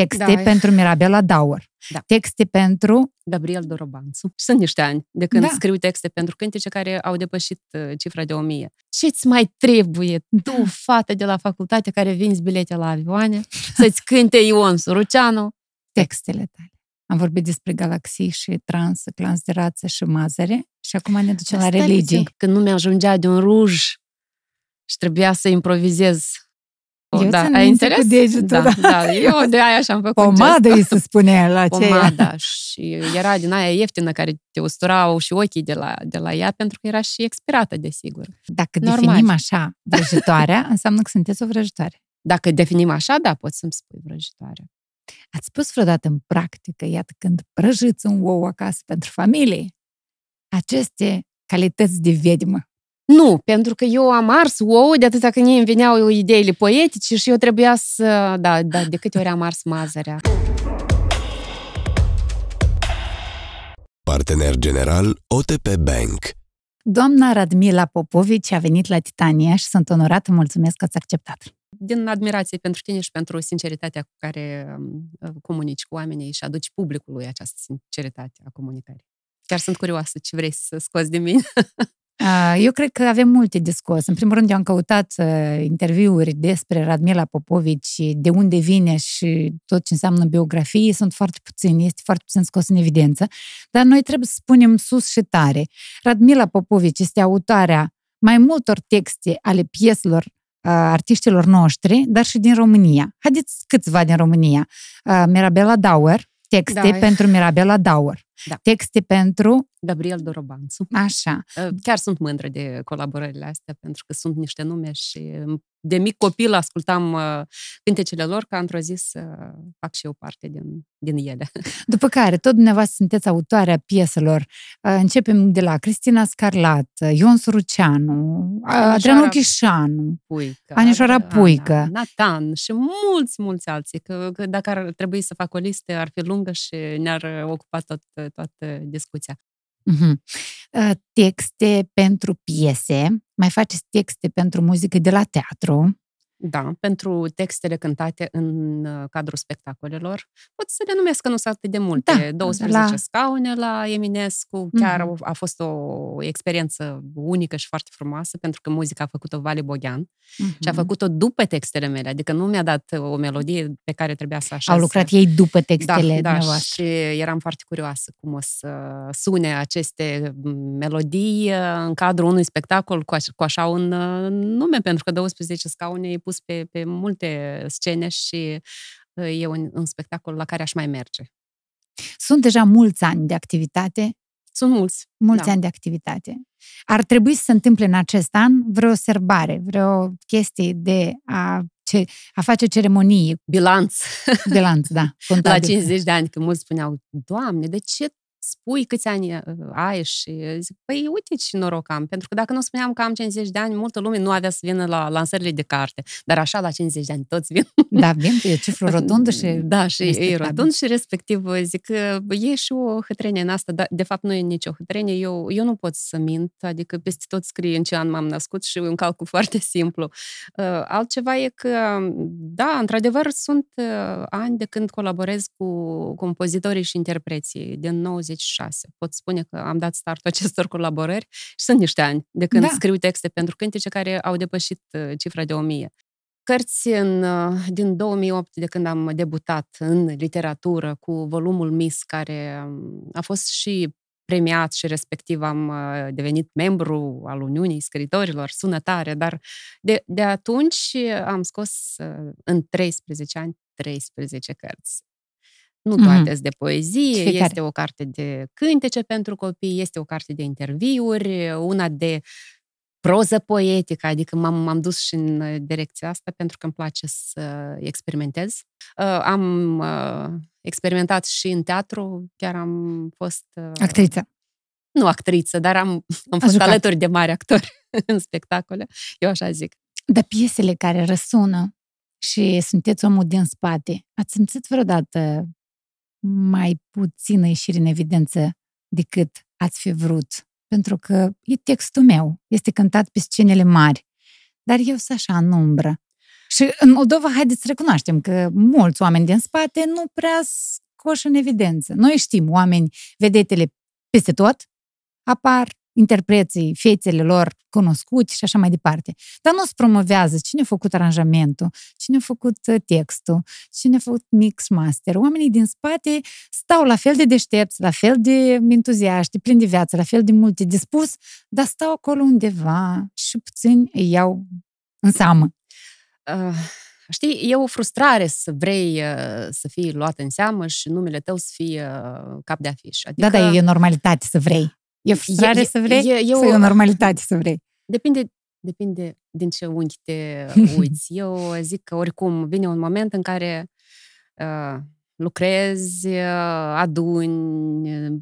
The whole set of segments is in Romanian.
Texte da. pentru Mirabela Daur. Da. Texte pentru... Gabriel Dorobanțu. sunt niște ani de când da. scriu texte pentru cântece care au depășit uh, cifra de 1000. Ce-ți mai trebuie tu, da. fată de la facultate care vinzi bilete la avioane, să-ți cânte Ion Suruceanu? Textele tale. Am vorbit despre galaxii și trans, clans de rață și mazăre și acum ne ducem la religii. Când nu mi-ajungea de un ruj și trebuia să improvizez eu da, ai înțeles? Cu degetul, da, da. da. Eu de aia așa am făcut Pomadă îi se spune la ce Pomada. Și era din aia ieftină care te usturau și ochii de la, de la ea pentru că era și expirată, desigur. Dacă Normal. definim așa vrăjitoarea, înseamnă că sunteți o vrăjitoare. Dacă definim așa, da, poți să-mi spui vrăjitoare. Ați spus vreodată în practică, iată, când prăjiți un ou acasă pentru familie, aceste calități de vedmă nu, pentru că eu am ars ouă de atâta când îmi veneau ideile poetice și eu trebuia să... Da, da, de câte ori am ars mazărea. Partener general OTP Bank. Doamna Radmila Popovici a venit la Titania și sunt onorată, mulțumesc că ați acceptat. Din admirație pentru tine și pentru sinceritatea cu care um, comunici cu oamenii și aduci publicului această sinceritate a comunicării. Chiar sunt curioasă ce vrei să scoți de mine. Ah, eu cred că avem multe de scos. În primul rând, eu am căutat uh, interviuri despre Radmila Popovici, de unde vine și tot ce înseamnă biografie. Sunt foarte puțini, este foarte puțin scos în evidență. Dar noi trebuie să spunem sus și tare. Radmila Popovici este autoarea mai multor texte ale pieselor uh, artiștilor noștri, dar și din România. Haideți câțiva din România. Uh, Mirabela Dauer, texte da. pentru Mirabela Dauer. Da. Texte pentru... Gabriel Dorobanțu. Așa. Ă, chiar sunt mândră de colaborările astea, pentru că sunt niște nume și îmi de mic copil ascultam uh, cântecele lor, ca într-o zi să fac și eu parte din, din ele. După care, tot dumneavoastră sunteți autoarea pieselor. Uh, începem de la Cristina Scarlat, uh, Ion Suruceanu, uh, Adrian Ochișanu, Puică, Anișoara Puică, Ana, Nathan și mulți, mulți alții. Că, că dacă ar trebui să fac o listă, ar fi lungă și ne-ar uh, ocupa tot, toată discuția. Uh-huh. Texte pentru piese, mai faceți texte pentru muzică de la teatru, da, pentru textele cântate în uh, cadrul spectacolelor. Pot să le numesc că nu sunt atât de multe. Da, 12 la... scaune la Eminescu. Chiar mm-hmm. a fost o experiență unică și foarte frumoasă, pentru că muzica a făcut-o Vale Bogian mm-hmm. și a mhm. făcut-o după textele mele. Adică nu mi-a dat uh, o melodie pe care trebuia să așa. Au lucrat ei după da, textele da, da, și eram foarte curioasă cum o să sune aceste mm, melodii uh, în cadrul unui spectacol cu așa un nume, pentru că 12 scaune e pus pe, pe multe scene și uh, e un, un spectacol la care aș mai merge. Sunt deja mulți ani de activitate. Sunt mulți. Mulți da. ani de activitate. Ar trebui să se întâmple în acest an vreo serbare, vreo chestie de a, ce, a face ceremonii. Bilanț. Bilanț, da. Contabil. La 50 de ani, când mulți spuneau, Doamne, de ce spui câți ani uh, ai și zic, păi uite ce noroc am, pentru că dacă nu spuneam că am 50 de ani, multă lume nu avea să vină la lansările de carte, dar așa la 50 de ani toți vin. Da, vin, e cifră rotundă și Da, și e rotund și respectiv uh, zic, uh, e și o hătrenie în asta, dar de fapt nu e nicio hătrenie, eu, eu nu pot să mint, adică peste tot scrie în ce an m-am născut și un calcul foarte simplu. Altceva e că, da, într-adevăr sunt ani de când colaborez cu compozitorii și interpreții din 90 96. Pot spune că am dat startul acestor colaborări și sunt niște ani de când da. scriu texte pentru cântece care au depășit uh, cifra de 1000 cărți în, uh, din 2008, de când am debutat în literatură cu volumul MIS, care um, a fost și premiat și respectiv am uh, devenit membru al Uniunii scritorilor sună tare, dar de, de atunci am scos în 13 ani 13 cărți. Nu doar mm-hmm. de poezie, Fiecare. este o carte de cântece pentru copii, este o carte de interviuri, una de proză poetică, adică m-am, m-am dus și în uh, direcția asta pentru că îmi place să experimentez. Uh, am uh, experimentat și în teatru, chiar am fost... Uh, actriță. Nu actriță, dar am, am fost jucat. alături de mari actori în spectacole, eu așa zic. Dar piesele care răsună și sunteți omul din spate, ați simțit vreodată mai puțină ieșire în evidență decât ați fi vrut, pentru că e textul meu, este cântat pe scenele mari, dar eu sunt așa în umbră. Și în Moldova, haideți să recunoaștem că mulți oameni din spate nu prea scoși în evidență. Noi știm oameni, vedetele peste tot apar, interpreții, fețele lor cunoscuți și așa mai departe. Dar nu se promovează cine a făcut aranjamentul, cine a făcut uh, textul, cine a făcut mix master. Oamenii din spate stau la fel de deștepți, la fel de entuziaști, plini de viață, la fel de multe dispus, dar stau acolo undeva și puțin îi iau în seamă. Uh, știi, e o frustrare să vrei uh, să fii luat în seamă și numele tău să fie uh, cap de afiș. Adică, da, da, adică e normalitate să vrei. E frustrare e, să vrei? E, e, sau e o normalitate să vrei? Depinde, depinde din ce unghi te uiți. Eu zic că oricum vine un moment în care uh, lucrezi, uh, aduni, uh,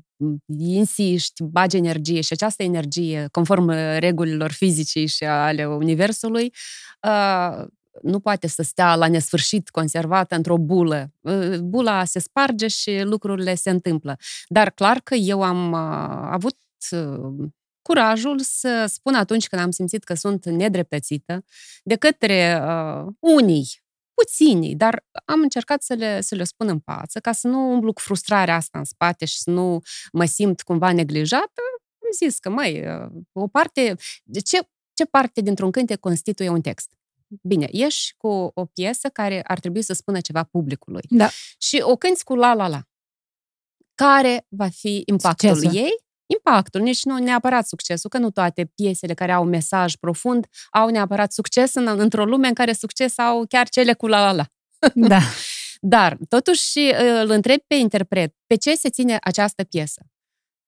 insiști, bagi energie și această energie, conform uh, regulilor fizice și ale Universului, uh, nu poate să stea la nesfârșit conservată într-o bulă. Bula se sparge și lucrurile se întâmplă. Dar clar că eu am avut Uh, curajul să spun atunci când am simțit că sunt nedreptățită de către uh, unii, puțini, dar am încercat să le, să le spun în față ca să nu umblu cu frustrarea asta în spate și să nu mă simt cumva neglijată. Am zis că, mai uh, o parte, ce, ce parte dintr-un cântec constituie un text? Bine, ieși cu o piesă care ar trebui să spună ceva publicului. Da. Și o cânti cu la la la. Care va fi impactul Succesă. ei impactul, nici nu neapărat succesul, că nu toate piesele care au un mesaj profund au neapărat succes în, într-o lume în care succes au chiar cele cu la la la. Da. Dar, totuși, îl întreb pe interpret, pe ce se ține această piesă?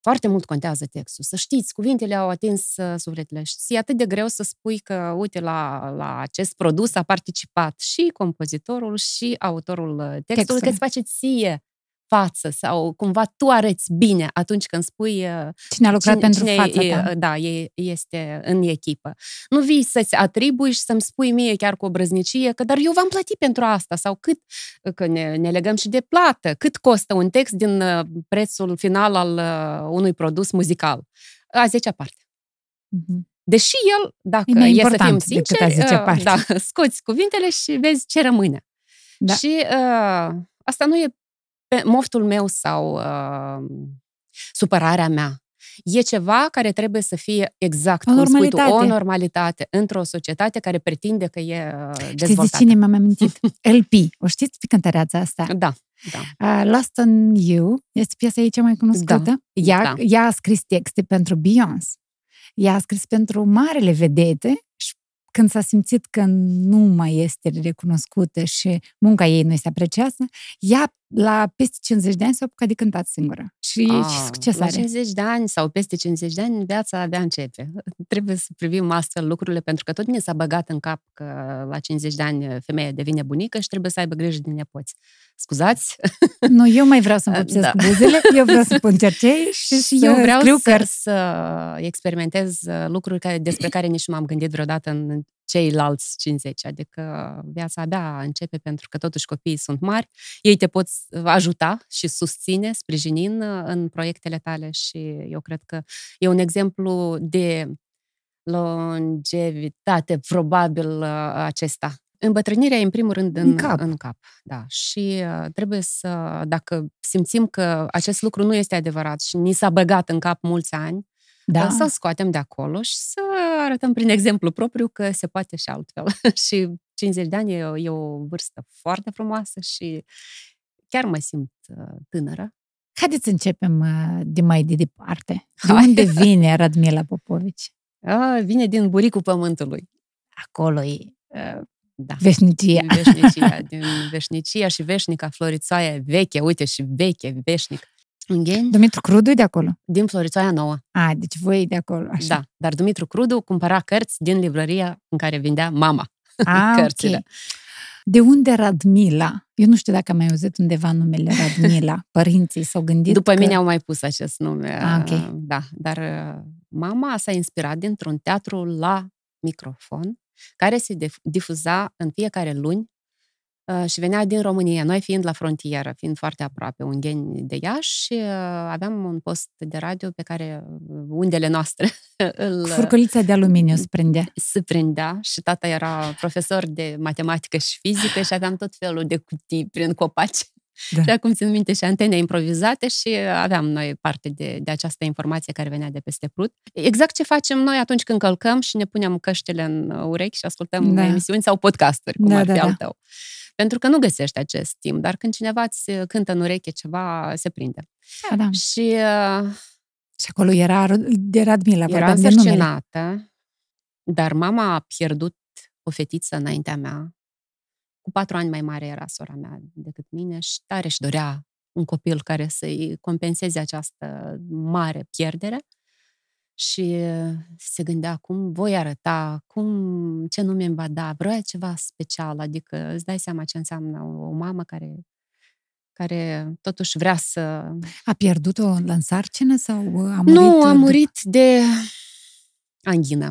Foarte mult contează textul. Să știți, cuvintele au atins uh, sufletele. Și e atât de greu să spui că, uite, la, la acest produs a participat și compozitorul și autorul uh, textului, Textul. că îți face ție față sau cumva tu arăți bine atunci când spui uh, cine a lucrat cine, pentru cine fața e, ta. Uh, da, e, este în echipă. Nu vii să-ți atribui și să-mi spui mie chiar cu o brăznicie că dar eu v-am plătit pentru asta sau cât, uh, că ne, ne legăm și de plată, cât costă un text din prețul final al unui produs muzical. A zecea parte. Mm-hmm. Deși el, dacă e, e să fim sinceri, da, scoți cuvintele și vezi ce rămâne. Da. Și uh, asta nu e pe moftul meu sau uh, supărarea mea. E ceva care trebuie să fie exact, o cum spui tu, o normalitate într-o societate care pretinde că e dezvoltată. Uh, știți de cine m am amintit? LP. O știți pe cântăreața asta? Da. Da. Uh, Lost on You este piesa ei cea mai cunoscută. Da. Ea, da. ea a scris texte pentru Beyoncé. Ea a scris pentru marele vedete și când s-a simțit că nu mai este recunoscută și munca ei nu este apreciată, ea la peste 50 de ani s-a apucat de cântat singură. Și A, ce ah, succes la are? La 50 de ani sau peste 50 de ani viața abia începe. Trebuie să privim astfel lucrurile pentru că tot ne s-a băgat în cap că la 50 de ani femeia devine bunică și trebuie să aibă grijă de nepoți. Scuzați? Nu, eu mai vreau să împopsesc da. buzele, eu vreau să pun cercei și, și eu vreau să, să experimentez uh, lucruri care, despre care nici nu m-am gândit vreodată în ceilalți 50, adică viața abia începe pentru că totuși copiii sunt mari, ei te pot ajuta și susține, sprijinind uh, în proiectele tale și eu cred că e un exemplu de longevitate, probabil uh, acesta. Îmbătrânirea e în primul rând în, în, cap. în cap. Da. Și uh, trebuie să, dacă simțim că acest lucru nu este adevărat și ni s-a băgat în cap mulți ani, da. să scoatem de acolo și să arătăm prin exemplu propriu că se poate și altfel. și 50 de ani e o, e o vârstă foarte frumoasă și chiar mă simt uh, tânără. Haideți să începem uh, de mai de departe. De unde vine Radmila Popovici? A, vine din buricul pământului. Acolo e uh, da. Veșnicia. Din veșnicia, din veșnicia și veșnica Florițoaia veche, uite și veche, veșnică. Ungheni. Dumitru Crudu e de acolo? Din Florițoaia Nouă. A, deci voi de acolo, așa. Da, dar Dumitru Crudu cumpăra cărți din librăria în care vindea mama A, ah, cărțile. Okay. De unde Radmila? Eu nu știu dacă am mai auzit undeva numele Radmila. Părinții s-au gândit După că... mine au mai pus acest nume. A, ah, ok. Da, dar uh, mama s-a inspirat dintr-un teatru la microfon care se difuza în fiecare luni Ă, și venea din România, noi fiind la frontieră, fiind foarte aproape, ungheni de Iași, ă, aveam un post de radio pe care ă, undele noastre îl... Furculița de aluminiu se prindea. Se prindea și tata era profesor de matematică și fizică și aveam tot felul de cutii prin copaci. Da. Și acum țin minte și antene improvizate și aveam noi parte de, de această informație care venea de peste prut. Exact ce facem noi atunci când călcăm și ne punem căștile în urechi și ascultăm da. emisiuni sau podcasturi, cum da, ar fi da, al da. tău. Da. Pentru că nu găsești acest timp, dar când cineva îți uh, cântă în ureche ceva, se prinde. Da, da. Și, uh, și acolo era era admila, era de numele. dar mama a pierdut o fetiță înaintea mea. Cu patru ani mai mare era sora mea decât mine și tare și dorea un copil care să-i compenseze această mare pierdere și uh, se gândea cum voi arăta, cum, ce nume îmi va da, vroia ceva special, adică îți dai seama ce înseamnă o, o mamă care care totuși vrea să... A pierdut-o la însarcină sau uh, a murit? Nu, a uh, murit după... de anghină.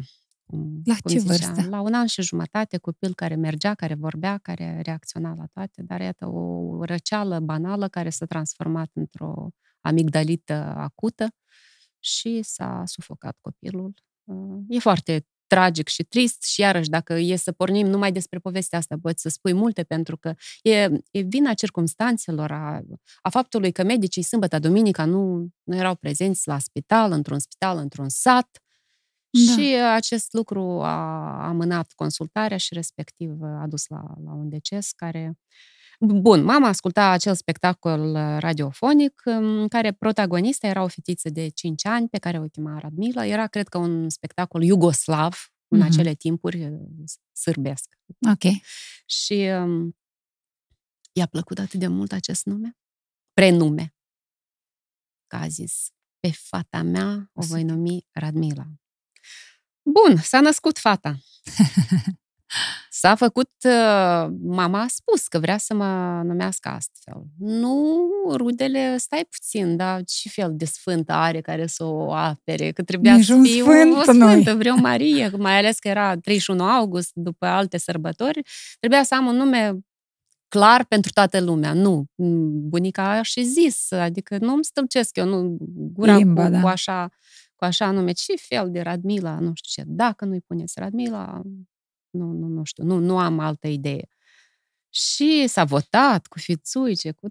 La cum ce zicea? vârstă? La un an și jumătate, copil care mergea, care vorbea, care reacționa la toate, dar iată o răceală banală care s-a transformat într-o amigdalită acută și s-a sufocat copilul. Ă, e foarte tragic și trist și iarăși, dacă e să pornim numai despre povestea asta, poți să spui multe, pentru că e, e vina circumstanțelor, a, a faptului că medicii sâmbătă, duminica nu, nu erau prezenți la spital, într-un spital, într-un sat, da. și acest lucru a amânat consultarea și respectiv a dus la, la un deces care uh, Bun, mama asculta acel spectacol uh, radiofonic um, în care protagonista era o fetiță de 5 ani pe care o chema Radmila. Era, cred că, un spectacol iugoslav mm-hmm. în mhm. acele timpuri uh, sârbesc. Ok. Și um, i-a plăcut atât de mult acest nume? Prenume. Că a zis, pe fata mea o voi numi Radmila. Bun, s-a născut fata. S-a făcut, uh, mama a spus că vrea să mă numească astfel. Nu, rudele, stai puțin, dar ce fel de sfântă are care să o apere? Că trebuia Nici să fie sfânt o sfântă, noi. vreau Marie, mai ales că era 31 august, după alte sărbători, trebuia să am un nume clar pentru toată lumea. Nu, bunica a și zis, adică nu îmi stâlcesc eu, nu, gura Limba, cu, da. cu așa cu așa nume, ce fel de Radmila, nu știu ce, dacă nu-i puneți Radmila, nu, nu, nu știu, nu, nu am altă idee. Și s-a votat cu fițuice, cu...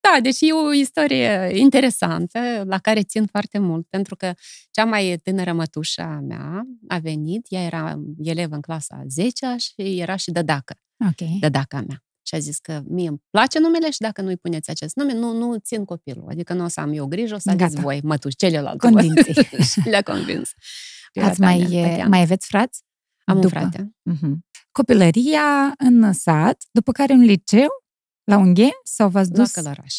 Da, deci e o istorie interesantă, la care țin foarte mult, pentru că cea mai tânără mătușa mea a venit, ea era elevă în clasa 10 și era și dădacă, okay. dădaca mea. Și a zis că mie îmi place numele și dacă nu-i puneți acest nume, nu, nu țin copilul. Adică nu o să am eu grijă, o să Gata. aveți voi, mătuși, celelalte. Convinții. și le-a convins. Ați mai, mai aveți frați? Am după. un frate. Uh-huh. Copilăria în sat, după care un liceu la Unghie sau v-ați dus? La Călăraș.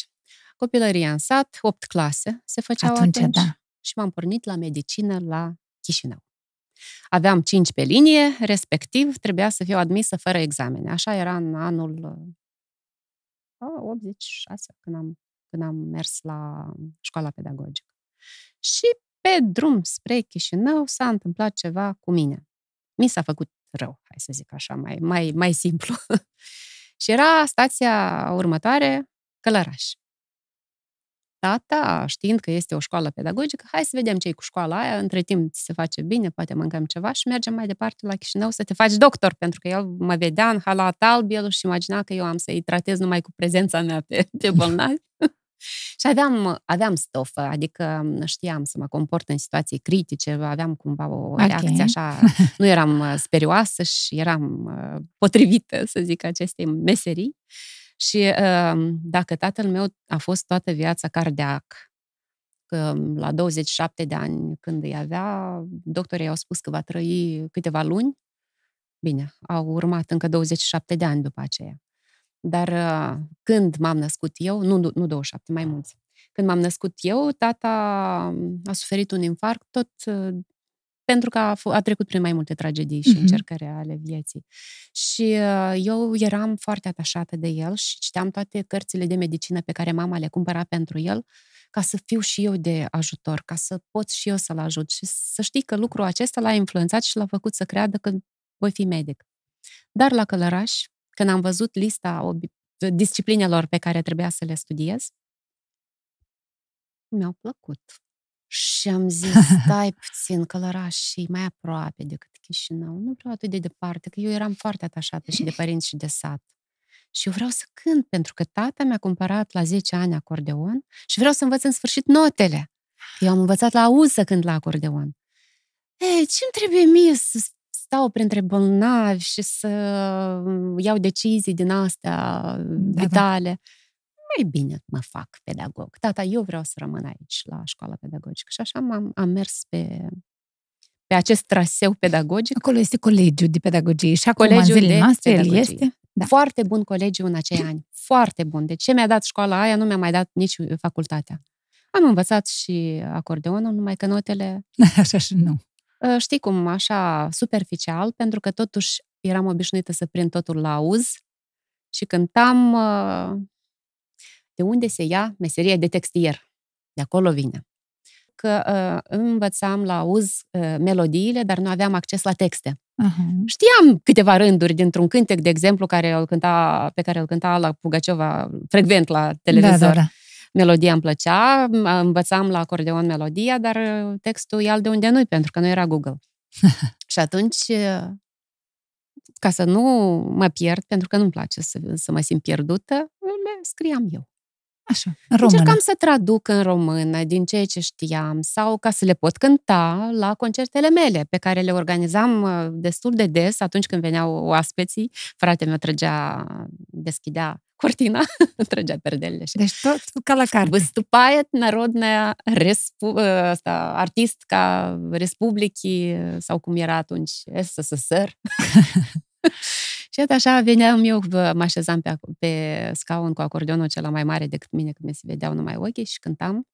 Copilăria în sat, 8 clase se făceau atunci. atunci. Da. Și m-am pornit la medicină la Chișinău. Aveam 5 pe linie, respectiv trebuia să fiu admisă fără examene. Așa era în anul 86, când am, când am mers la școala pedagogică. Și pe drum spre Chișinău s-a întâmplat ceva cu mine mi s-a făcut rău, hai să zic așa, mai, mai, mai simplu. și era stația următoare, Călăraș. Tata, știind că este o școală pedagogică, hai să vedem ce-i cu școala aia, între timp ți se face bine, poate mâncăm ceva și mergem mai departe la Chișinău să te faci doctor, pentru că el mă vedea în halat alb, el imagina că eu am să-i tratez numai cu prezența mea pe, pe bolnavi. Și aveam, aveam stofă, adică știam să mă comport în situații critice, aveam cumva o okay. reacție așa, nu eram uh, sperioasă și eram uh, potrivită, să zic, acestei meserii. Și uh, dacă tatăl meu a fost toată viața cardiac, că la 27 de ani, când îi avea, doctorii au spus că va trăi câteva luni. Bine, au urmat încă 27 de ani după aceea. Dar uh, când m-am născut eu, nu, nu 27, mai mulți, când m-am născut eu, tata um, a suferit un infarct tot uh, pentru că a, f- a trecut prin mai multe tragedii și mm-hmm. încercări ale vieții. Și uh, eu eram foarte atașată de el și citeam toate cărțile de medicină pe care mama le cumpăra pentru el ca să fiu și eu de ajutor, ca să pot și eu să-l ajut. Și să știi că lucrul acesta l-a influențat și l-a făcut să creadă că voi fi medic. Dar la călăraș când am văzut lista obi- disciplinelor pe care trebuia să le studiez, mi-au plăcut. Și am zis, stai puțin, că și mai aproape decât Chișinău, nu vreau atât de departe, că eu eram foarte atașată și de părinți și de sat. Și eu vreau să cânt, pentru că tata mi-a cumpărat la 10 ani acordeon și vreau să învăț în sfârșit notele. Eu am învățat la auză când la acordeon. Ei, ce-mi trebuie mie să stau printre bolnavi și să iau decizii din astea da, vitale. Da. Mai bine mă fac pedagog. Tata, eu vreau să rămân aici, la școala pedagogică. Și așa am am mers pe, pe acest traseu pedagogic. Acolo este colegiul de pedagogie și acum colegiul de zilele noastre el este. Da. Foarte bun colegiu în acei ani. Foarte bun. De ce mi-a dat școala aia, nu mi-a mai dat nici facultatea. Am învățat și acordeonul, numai că notele... Așa și nu. Ă, știi cum, așa, superficial, pentru că totuși eram obișnuită să prind totul la uz și cântam ă, de unde se ia meseria de textier. De acolo vine. Că ă, învățam la uz melodiile, dar nu aveam acces la texte. Uh-huh. Știam câteva rânduri dintr-un cântec, de exemplu, care îl cânta, pe care îl cânta la Pugaceova frecvent la da, da, televizor. Da, da, da melodia îmi plăcea, învățam la acordeon melodia, dar uh, textul e al de unde nu pentru că nu era Google. și atunci, uh, ca să nu mă pierd, pentru că nu-mi place să, să mă simt pierdută, le scriam eu. Așa, în română. Încercam să traduc în română din ceea ce știam sau ca să le pot cânta la concertele mele, pe care le organizam uh, destul de des atunci când veneau oaspeții. Fratele meu trăgea, deschidea cortina, trăgea perdelele. Și... Deci tot ca la carte. Выступает народная респу... asta, artistca Republicii sau cum era atunci, SSSR. și iată așa veneam eu, mă așezam pe, pe scaun cu acordeonul cel mai mare decât mine, când mi se vedeau numai ochii și cântam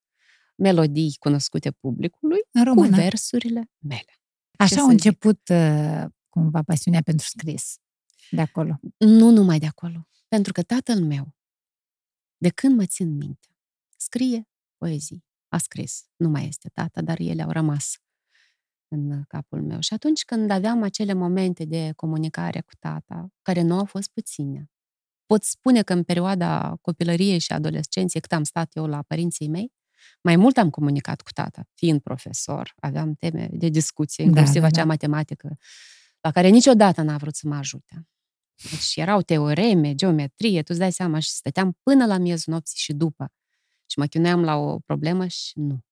melodii cunoscute publicului Română. cu versurile mele. Așa a început zic? cumva pasiunea pentru scris de acolo. Nu numai de acolo. Pentru că tatăl meu, de când mă țin minte, scrie poezii. A scris, nu mai este tata, dar ele au rămas în capul meu. Și atunci când aveam acele momente de comunicare cu tata, care nu au fost puține, pot spune că în perioada copilăriei și adolescenței, cât am stat eu la părinții mei, mai mult am comunicat cu tata, fiind profesor, aveam teme de discuție, da, inclusiv da, da, acea da. matematică, la care niciodată n-a vrut să mă ajute. Deci erau teoreme, geometrie, tu îți dai seama și stăteam până la miezul nopții și după. Și mă chinuiam la o problemă și nu.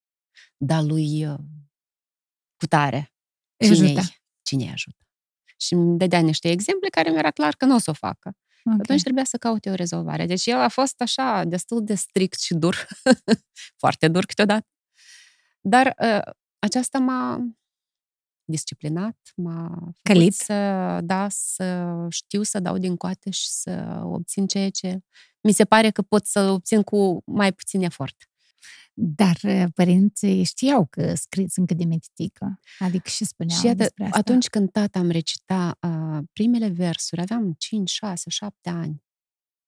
Dar lui uh, cu cutare. Cine Cine ajută? Și îmi dădea niște exemple care mi-era clar că nu o să o facă. Okay. Atunci trebuia să caute o rezolvare. Deci el a fost așa, destul de strict și dur. Foarte dur câteodată. Dar uh, aceasta m-a disciplinat, m-a făcut să, da, să știu să dau din coate și să obțin ceea ce mi se pare că pot să obțin cu mai puțin efort. Dar uh, părinții știau că scriți încă de metitică, adică și spuneau și iată, despre asta. atunci când tata am recita uh, primele versuri, aveam 5, 6, 7 ani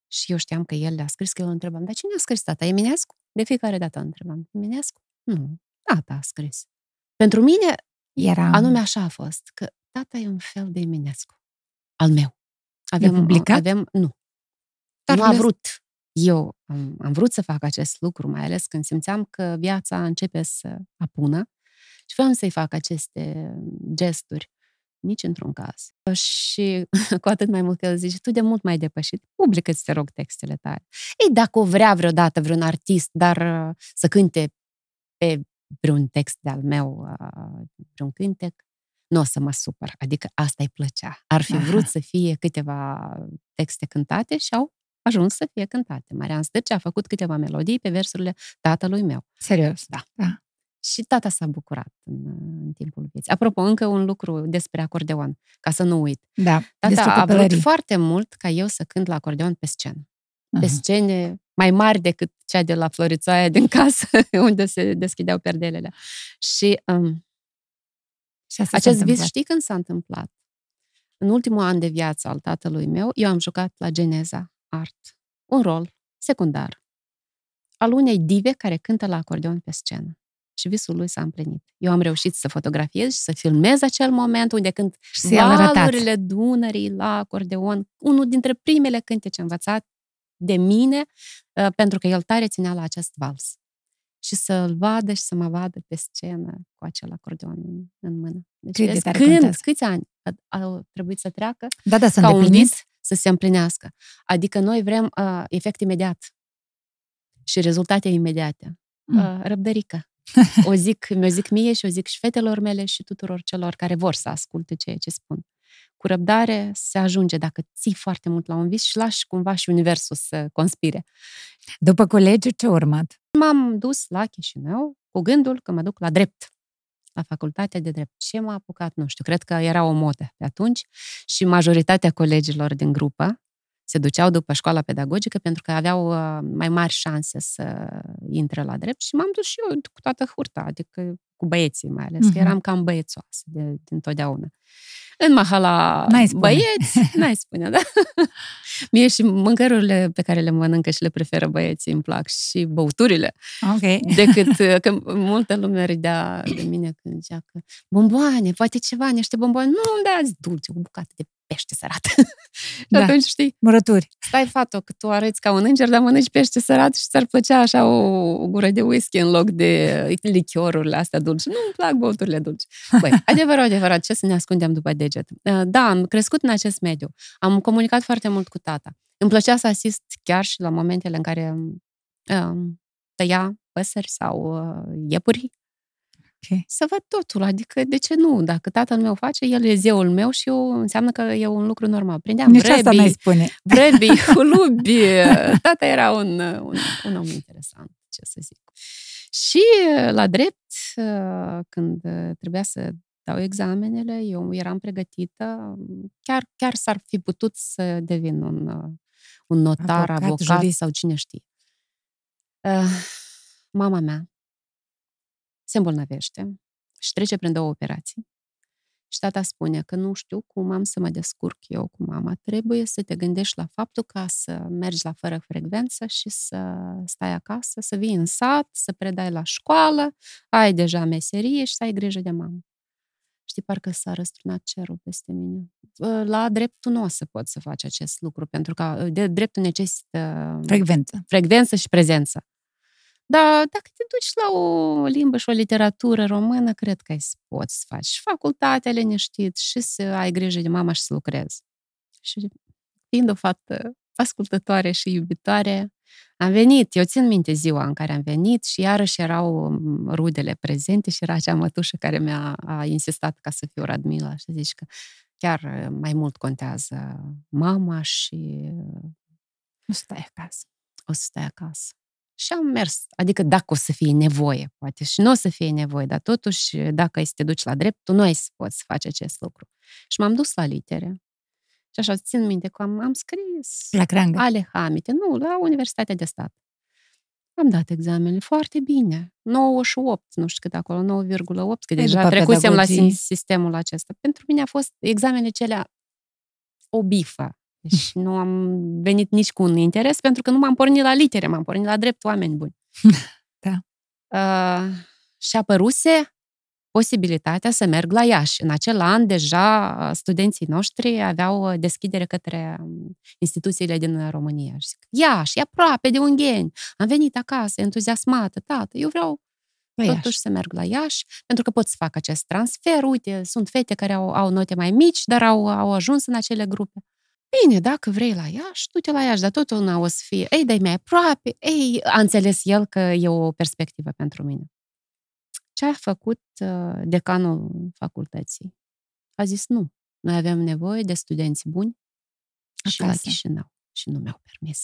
și eu știam că el le-a scris, că eu îl întrebam, dar cine a scris tata? Eminescu? De fiecare dată întrebam, Eminescu? Nu, tata a scris. Pentru mine, era... Anume așa a fost, că tata e un fel de Eminescu. Al meu. Avem, publicat? Avem, nu. Dar nu a vrut. Eu am, am vrut să fac acest lucru, mai ales când simțeam că viața începe să apună și vreau să-i fac aceste gesturi. Nici într-un caz. Și cu atât mai mult că el zice, tu de mult mai depășit, publică-ți, te rog, textele tale. Ei, dacă o vrea vreodată vreun artist, dar uh, să cânte pe vreun text de-al meu, uh, vreun cântec, nu o să mă supăr. Adică asta îi plăcea. Ar fi Aha. vrut să fie câteva texte cântate și au ajuns să fie cântate. Marian Stârce a făcut câteva melodii pe versurile tatălui meu. Serios? Da. da. Și tata s-a bucurat în, în timpul vieții. Apropo, încă un lucru despre acordeon, ca să nu uit. Da, Tata a vrut foarte mult ca eu să cânt la acordeon pe scenă pe scene mai mari decât cea de la Florițoaia din casă, unde se deschideau perdelele. Și um, și Acest vis știi când s-a întâmplat? În ultimul an de viață al tatălui meu, eu am jucat la Geneza Art, un rol secundar al unei dive care cântă la acordeon pe scenă. Și visul lui s-a împlinit. Eu am reușit să fotografiez și să filmez acel moment unde când valurile Dunării la acordeon, unul dintre primele cântece învățate de mine, uh, pentru că el tare ținea la acest vals. Și să-l vadă și să mă vadă pe scenă cu acel acordeon în, în mână. Deci, Cât de tare când, contează. câți ani au trebuit să treacă da, da, să ca un vis să se împlinească. Adică noi vrem uh, efect imediat și rezultate imediate. Mm. Uh, răbdărică. O zic, mi-o zic mie și o zic și fetelor mele și tuturor celor care vor să asculte ceea ce spun cu răbdare se ajunge dacă ții foarte mult la un vis și lași cumva și universul să conspire. După colegiu, ce urmat? M-am dus la Chișinău cu gândul că mă duc la drept la facultatea de drept. Ce m-a apucat? Nu știu, cred că era o modă pe atunci și majoritatea colegilor din grupă se duceau după școala pedagogică pentru că aveau uh, mai mari șanse să intre la drept și m-am dus și eu cu toată hurta, adică cu băieții mai ales, uh-huh. că mhm. eram cam băiețoasă de, dintotdeauna. În mahala n-ai spune. băieți, n-ai spune, da? Mie și mâncărurile pe care le mănâncă și le preferă băieții îmi plac și băuturile. Ok. Decât uh, că multă lume râdea de mine când zicea că bomboane, poate ceva, niște bomboane. Nu, dați dulce, o bucată de pește sărat. și da. atunci, știi, Murături. stai fată, că tu arăți ca un înger, dar mănânci pește sărat și ți-ar plăcea așa o, o gură de whisky în loc de lichiorurile astea dulci. Nu-mi plac băuturile dulci. Băi, adevărat, adevărat, ce să ne ascundem după deget? Uh, da, am crescut în acest mediu. Am comunicat foarte mult cu tata. Îmi plăcea să asist chiar și la momentele în care um, tăia păsări sau uh, iepuri Okay. Să văd totul, adică de ce nu? Dacă tatăl meu face, el e zeul meu și eu, înseamnă că e un lucru normal. Prindeam Nici brebii, asta mai spune. brebii, hulubi, tata era un, un, un om interesant, ce să zic. Și la drept, când trebuia să dau examenele, eu eram pregătită, chiar, chiar s-ar fi putut să devin un, un notar, avocat, avocat sau cine știe. Eh, mama mea se îmbolnăvește și trece prin două operații. Și tata spune că nu știu cum am să mă descurc eu cu mama. Trebuie să te gândești la faptul ca să mergi la fără frecvență și să stai acasă, să vii în sat, să predai la școală, ai deja meserie și să ai grijă de mamă. Știi, parcă s-a răsturnat cerul peste mine. La dreptul nu o să pot să faci acest lucru, pentru că de dreptul necesită... Frecvență. Frecvență și prezență. Dar dacă te duci la o limbă și o literatură română, cred că ai să poți să faci și facultatea liniștit și să ai grijă de mama și să lucrezi. Și fiind o fată ascultătoare și iubitoare, am venit, eu țin minte ziua în care am venit și iarăși erau rudele prezente și era acea mătușă care mi-a a insistat ca să fiu Radmila și zici că chiar mai mult contează mama și o să stai acasă. O să stai acasă. Și am mers. Adică dacă o să fie nevoie, poate și nu o să fie nevoie, dar totuși, dacă ai să te duci la drept, tu nu ai să poți faci acest lucru. Și m-am dus la litere. Și așa, țin minte că am, am scris la creangă. ale Hamite, nu, la Universitatea de Stat. Am dat examenele foarte bine. 9,8, nu știu cât acolo, 9,8, că păi, deja trecusem pedagogii. la sistemul acesta. Pentru mine a fost examenele cele o bifă. Deci nu am venit nici cu un interes, pentru că nu m-am pornit la litere, m-am pornit la drept oameni buni. Da. Uh, ah, și apăruse posibilitatea să merg la Iași. În acel an, deja ah, studenții noștri aveau ah, deschidere către mm, instituțiile din România. Și zic, Iași, e aproape de Ungheni. Am venit acasă, entuziasmată, tată, eu vreau la totuși Iași. să merg la Iași, pentru că pot să fac acest transfer. Uite, sunt fete care au, au note mai mici, dar au, au ajuns în acele grupe. Bine, dacă vrei la Iași, du-te la Iași, dar nu o să fie, ei, dai mai aproape, ei, a înțeles el că e o perspectivă pentru mine. Ce a făcut uh, decanul facultății? A zis nu, noi avem nevoie de studenți buni Acasă. și la Chișinău. Și nu mi-au permis.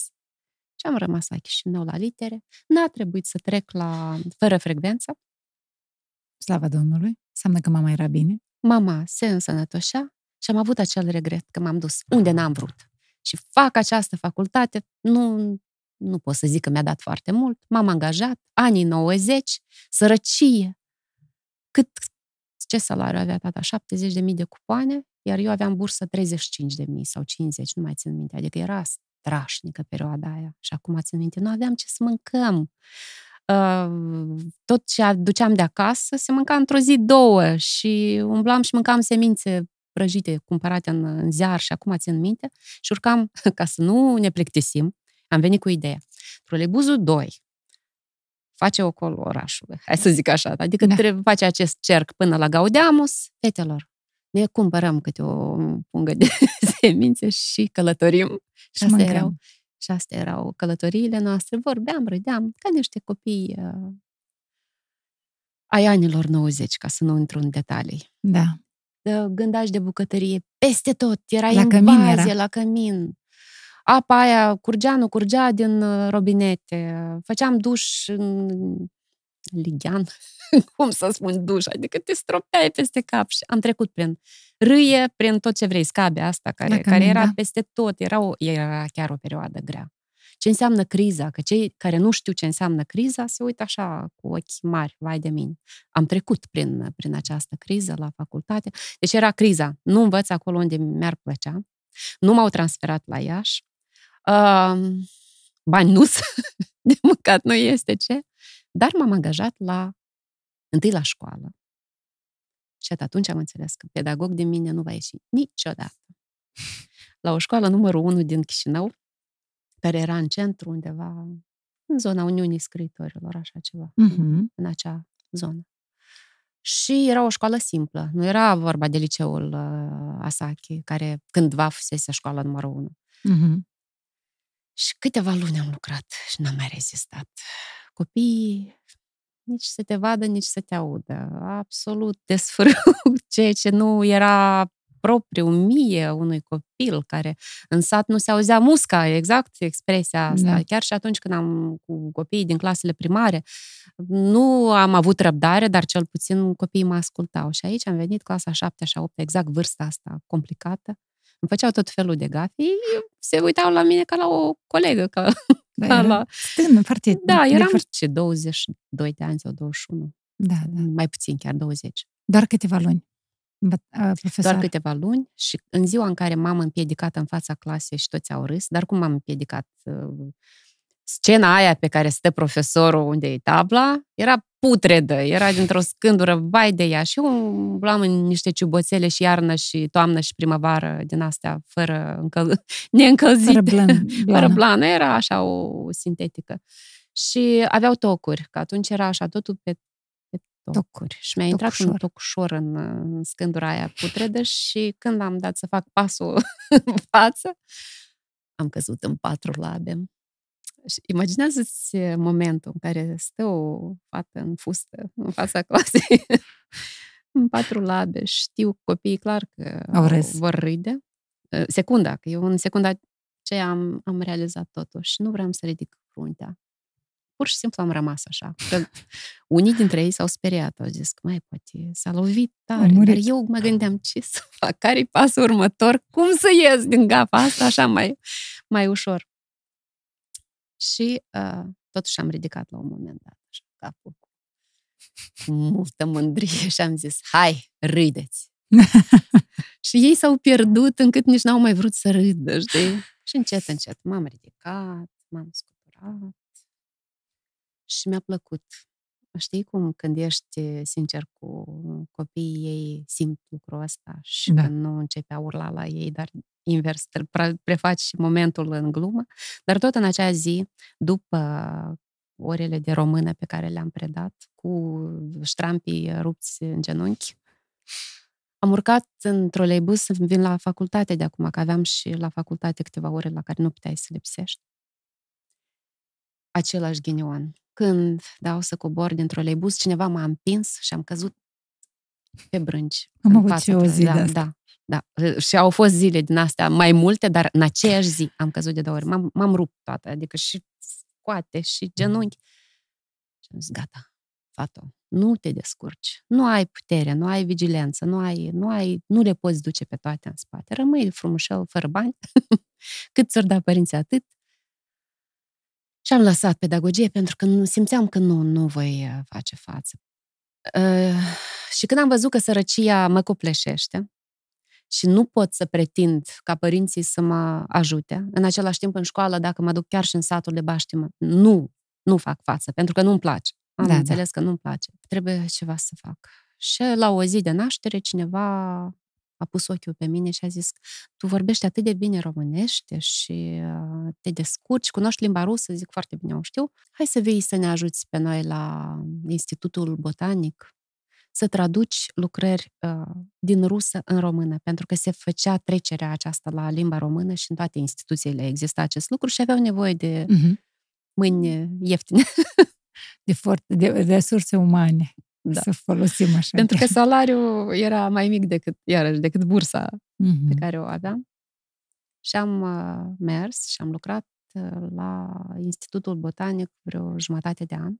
Și am rămas la Chișinău, la litere. N-a trebuit să trec la, fără frecvență. Slava Domnului! Înseamnă că mama era bine? Mama se însănătoșea, și am avut acel regret că m-am dus ah. unde n-am vrut. Și fac această facultate, nu, nu pot să zic că mi-a dat foarte mult, m-am angajat, anii 90, sărăcie. Cât, ce salariu avea tata? 70.000 de cupoane, iar eu aveam bursă 35.000 sau 50, nu mai țin minte, adică era strașnică perioada aia. Și acum țin minte, nu aveam ce să mâncăm ă, tot ce aduceam de acasă se mânca într-o zi, două și umblam și mâncam semințe prăjite, cumpărate în, în ziar și acum țin minte, și urcam, ca să nu ne plictisim, am venit cu ideea. Trolebuzul 2 face ocolo orașului, hai să zic așa, adică da. trebuie face acest cerc până la Gaudeamus, fetelor, ne cumpărăm câte o pungă de semințe și călătorim. Și asta erau, și astea erau călătoriile noastre. Vorbeam, râdeam, ca niște copii uh, ai anilor 90, ca să nu intru în detalii. Da gândaș de bucătărie peste tot. Era la cămin bază, era. la cămin. Apa aia curgea, nu curgea din uh, robinete. Făceam duș în lighean, cum să spun duș, adică te stropeai peste cap și am trecut prin râie, prin tot ce vrei, scabe asta, care, cămin, care era da. peste tot. Era, o, era chiar o perioadă grea ce înseamnă criza, că cei care nu știu ce înseamnă criza se uită așa cu ochi mari, vai de mine. Am trecut prin, prin această criză la facultate. Deci era criza. Nu învăț acolo unde mi-ar plăcea. Nu m-au transferat la Iași. Uh, bani nu de mâncat nu este ce. Dar m-am angajat la, întâi la școală. Și atunci am înțeles că pedagog din mine nu va ieși niciodată. La o școală numărul 1 din Chișinău, care era în centru undeva, în zona Uniunii Scriitorilor, așa ceva, uh-huh. în acea zonă. Și era o școală simplă. Nu era vorba de liceul uh, Asaki, care cândva fusese școala numărul 1. Uh-huh. Mm-hmm. Și câteva luni am lucrat și n-am mai rezistat. Copiii nici să te vadă, nici să te audă. Absolut desfărâu ceea ce nu era propriu mie unui copil care în sat nu se auzea musca, exact expresia asta. Da. Chiar și atunci când am cu copiii din clasele primare, nu am avut răbdare, dar cel puțin copiii mă ascultau. Și aici am venit clasa 7 și 8, exact vârsta asta complicată. Îmi făceau tot felul de gafi, se uitau la mine ca la o colegă, ca, da, ca la... Stână, foarte... Da, eram foarte... ce, 22 de ani sau 21. Da, da. Mai puțin, chiar 20. Doar câteva luni profesor. Doar câteva luni și în ziua în care m-am împiedicat în fața clasei și toți au râs, dar cum m-am împiedicat? Ă, scena aia pe care stă profesorul unde e tabla era putredă, era dintr-o scândură, vai de ea. Și eu luam în niște ciuboțele și iarnă și toamnă și primăvară din astea, fără încăl- neîncălzite. Fără blană. fără blană. Era așa o sintetică. Și aveau tocuri, că atunci era așa, totul pe tocuri. Și mi-a intrat tocușor. un tocușor în, în scândura aia putredă și când am dat să fac pasul în față, am căzut în patru labe. Și imaginează-ți momentul în care stă o fată în fustă, în fața clasei, în patru labe, știu copiii clar că Au vor râde. Secunda, că eu în secunda ce am, am realizat totul și nu vreau să ridic fruntea pur și simplu am rămas așa. Că unii dintre ei s-au speriat, au zis, că mai poate s-a lovit tare. Dar eu mă gândeam, ce să fac? Care-i pasul următor? Cum să ies din gafa asta așa mai, mai ușor? Și uh, totuși am ridicat la un moment dat așa, capul cu multă mândrie și am zis, hai, râdeți! și ei s-au pierdut încât nici n-au mai vrut să râdă, știi? Și încet, încet m-am ridicat, m-am scuturat, și mi-a plăcut. Știi cum când ești sincer cu copiii, ei simt lucrul ăsta și da. când nu începe a urla la ei, dar invers, prefaci momentul în glumă. Dar tot în acea zi, după orele de română pe care le-am predat, cu ștrampii rupți în genunchi, am urcat în troleibus să vin la facultate de acum, că aveam și la facultate câteva ore la care nu puteai să lipsești. Același ghinion. Când dau să cobor dintr-o leibus, cineva m-a împins și am căzut pe brânci. Am avut și o zi da, de asta. Da, da. Și au fost zile din astea mai multe, dar în aceeași zi am căzut de două ori. M-am, m-am rupt toată, adică și coate și mm-hmm. genunchi. Și am zis, gata, fată, nu te descurci. Nu ai putere, nu ai vigilență, nu, ai, nu, ai, nu le poți duce pe toate în spate. Rămâi frumușel, fără bani. Cât ți-or da părinții atât, și am lăsat pedagogie pentru că simțeam că nu, nu voi uh, face față. Uh, și când am văzut că sărăcia mă copleșește și nu pot să pretind ca părinții să mă ajute, în același timp în școală, dacă mă duc chiar și în satul de baștimă, nu, nu fac față, pentru că nu-mi place. Am da, da. înțeles da. că nu-mi place. Trebuie ceva să fac. Și la o zi de naștere cineva a pus ochiul pe mine și a zis, tu vorbești atât de bine românește și uh, te descurci, cunoști limba rusă, zic foarte bine, o știu, hai să vii să ne ajuți pe noi la um, Institutul Botanic să traduci lucrări uh, din rusă în română, pentru că se făcea trecerea aceasta la limba română și în toate instituțiile exista acest lucru și aveau nevoie de uh-huh. mâini ieftine. de, for- de resurse umane. Da. Să folosim așa. Pentru că salariul era mai mic decât, iarăși, decât bursa mm-hmm. pe care o aveam. Și am uh, mers și am lucrat uh, la Institutul Botanic vreo jumătate de an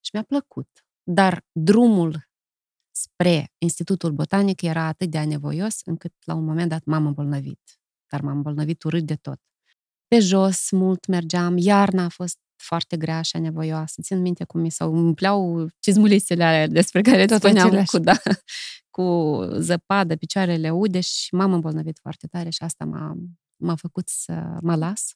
și mi-a plăcut. Dar drumul spre Institutul Botanic era atât de anevoios încât la un moment dat m-am îmbolnăvit. Dar m-am îmbolnăvit urât de tot. Pe jos mult mergeam, iarna a fost foarte grea și anevoioasă. Țin minte cum mi s-au umpleau cizmulisele alea despre care tot spuneam cu, da, cu zăpadă, picioarele ude și m-am îmbolnăvit foarte tare și asta m-a, m-a făcut să mă las.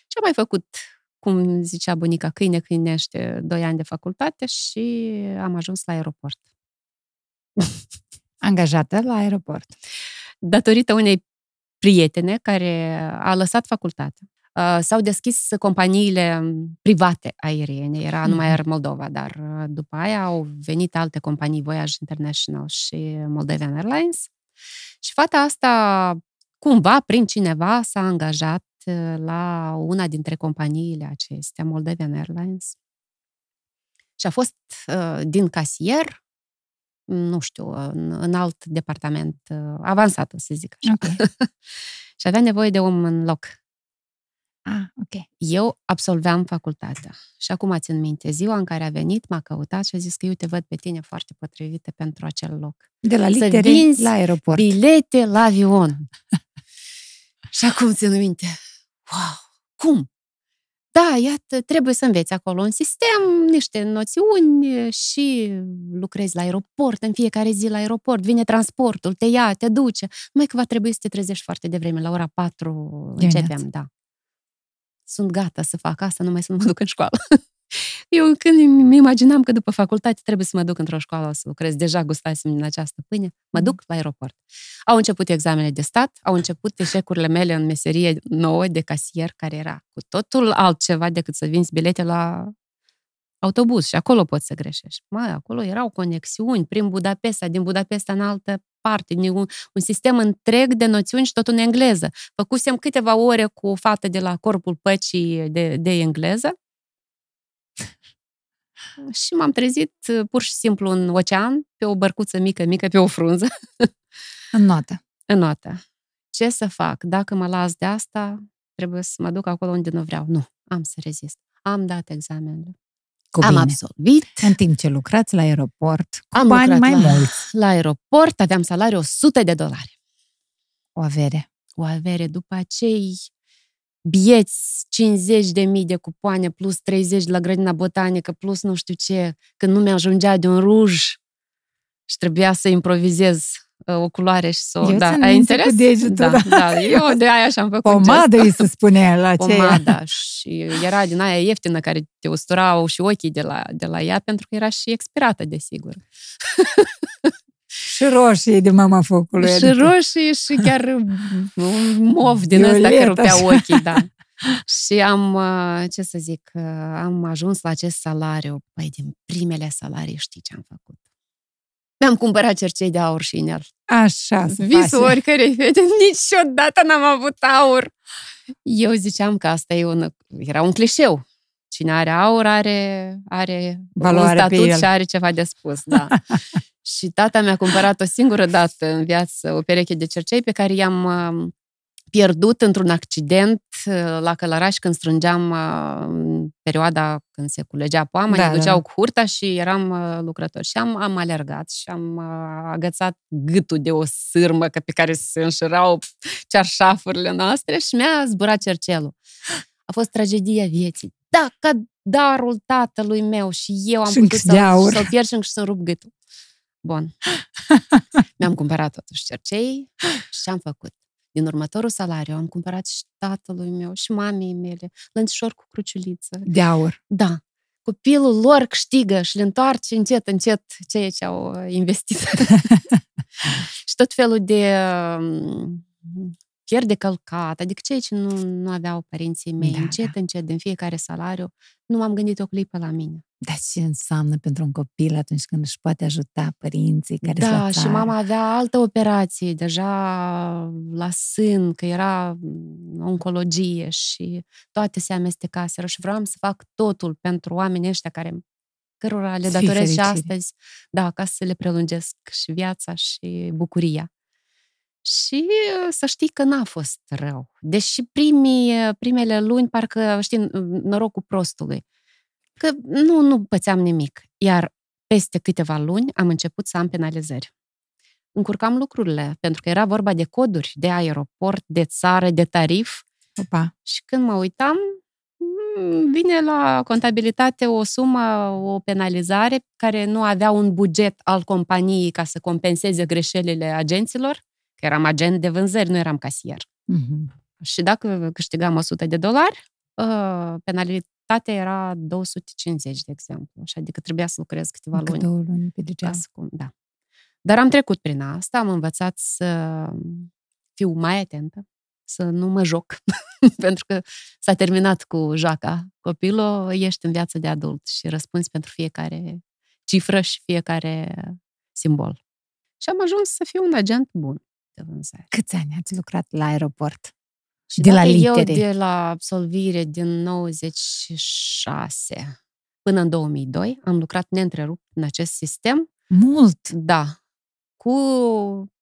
Și am mai făcut, cum zicea bunica, câine câinește doi ani de facultate și am ajuns la aeroport. Angajată la aeroport. Datorită unei prietene care a lăsat facultatea Uh, s-au deschis companiile um, private aeriene. Era numai mm-hmm. Air Moldova, dar uh, după aia au venit alte companii, Voyage International și Moldavian Airlines. Și fata asta, cumva, prin cineva, s-a angajat uh, la una dintre companiile acestea, Moldavian Airlines. Și a fost din casier, mm, nu știu, în, în alt departament avansat, să zic așa. Okay. și avea nevoie de om în loc Ah, ok. Eu absolveam facultatea și acum țin minte ziua în care a venit, m-a căutat și a zis că eu te văd pe tine foarte potrivită pentru acel loc. De la litere la aeroport. bilete la avion. și acum țin minte. Wow! Cum? Da, iată, trebuie să înveți acolo un sistem, niște noțiuni și lucrezi la aeroport, în fiecare zi la aeroport, vine transportul, te ia, te duce. Mai că va trebui să te trezești foarte devreme, la ora 4 Dimineața. începem, da sunt gata să fac asta, nu mai să nu mă duc în școală. Eu când îmi imaginam că după facultate trebuie să mă duc într-o școală să lucrez, deja gustasem din această pâine, mă mm. duc la aeroport. Au început examenele de stat, au început eșecurile mele în meserie nouă de casier, care era cu totul altceva decât să vinzi bilete la autobuz și acolo poți să greșești. Mai acolo erau conexiuni prin Budapesta, din Budapesta în altă parte, un, un sistem întreg de noțiuni și tot în engleză. Făcusem câteva ore cu o fată de la Corpul Păcii de, de engleză și m-am trezit uh, pur și simplu în ocean, pe o bărcuță mică, mică, pe o frunză. În noată. În noată. Ce să fac? Dacă mă las de asta, trebuie să mă duc acolo unde nu vreau. Nu, am să rezist. Am dat examenul cu bine. Am absolvit. În timp ce lucrați la aeroport, cu am bani mai la, mulți. La aeroport aveam salariu 100 de dolari. O avere. O avere. După acei bieți 50 de mii de cupoane, plus 30 de la grădina botanică, plus nu știu ce, când nu mi-ajungea de un ruj și trebuia să improvizez Uh, o culoare și să o... Da, ai interes? Cu degetul, da, da. da. Eu de aia așa am făcut Pomadă îi se spune la ce Pomada. și era din aia ieftină care te usturau și ochii de la, de la ea pentru că era și expirată, desigur. Și roșii de mama focului. Și adică. roșii și chiar mov din ăsta care rupea așa. ochii, da. Și am, uh, ce să zic, uh, am ajuns la acest salariu. Păi, din primele salarii știi ce am făcut? Mi-am cumpărat cercei de aur și inel. Așa Visul oricărei fete, niciodată n-am avut aur. Eu ziceam că asta e un, era un clișeu. Cine are aur are, are Valoare un statut și are ceva de spus. Da. și tata mi-a cumpărat o singură dată în viață o pereche de cercei pe care i-am um, pierdut într-un accident uh, la Călăraș când strângeam uh, perioada când se culegea poama, da, ne da, duceau da. cu hurta și eram uh, lucrători. Și am, am alergat și am agățat gâtul de o sârmă pe care se înșurau cearșafurile noastre și mi-a zburat cercelul. A fost tragedia vieții. Da, ca darul tatălui meu și eu am putut să-l, să pierd și să l rup gâtul. Bun. Mi-am cumpărat totuși cercei și am făcut din următorul salariu am cumpărat și tatălui meu și mamei mele lănțișor cu cruciuliță. De aur. Da. Copilul lor câștigă și le întoarce încet, încet ceea ce au investit. și tot felul de chiar de călcat, adică cei ce nu, nu aveau părinții mei, da, încet, da. încet, din fiecare salariu, nu m-am gândit o clipă la mine. Dar ce înseamnă pentru un copil atunci când își poate ajuta părinții care Da, la și mama avea altă operație deja la sân, că era oncologie și toate se amestecaseră și vreau să fac totul pentru oamenii ăștia care cărora le datorez și astăzi, da, ca să le prelungesc și viața și bucuria. Și uh, să știi că n-a fost rău. Deși primii, uh, primele luni, parcă, știi, norocul prostului. Că nu, nu pățeam nimic. Iar peste câteva luni am început să am penalizări. Încurcam lucrurile, pentru că era vorba de coduri, de aeroport, de țară, de tarif. Opa. Și când mă uitam, mm, vine la contabilitate o sumă, o penalizare care nu avea un buget al companiei ca să compenseze greșelile agenților Eram agent de vânzări, nu eram casier. Uh-huh. Și dacă câștigam 100 de dolari, ă, penalitatea era 250, de exemplu. Și adică trebuia să lucrez câteva Încă luni. două luni pe degeaba. Cum, da. Dar am trecut prin asta, am învățat să fiu mai atentă, să nu mă joc, pentru că s-a terminat cu jaca. Copilul, ești în viață de adult și răspunzi pentru fiecare cifră și fiecare simbol. Și am ajuns să fiu un agent bun de vânzare. Câți ani ați lucrat la aeroport? Și de la litere. Eu de la absolvire din 96 până în 2002 am lucrat neîntrerupt în acest sistem. Mult! Da, cu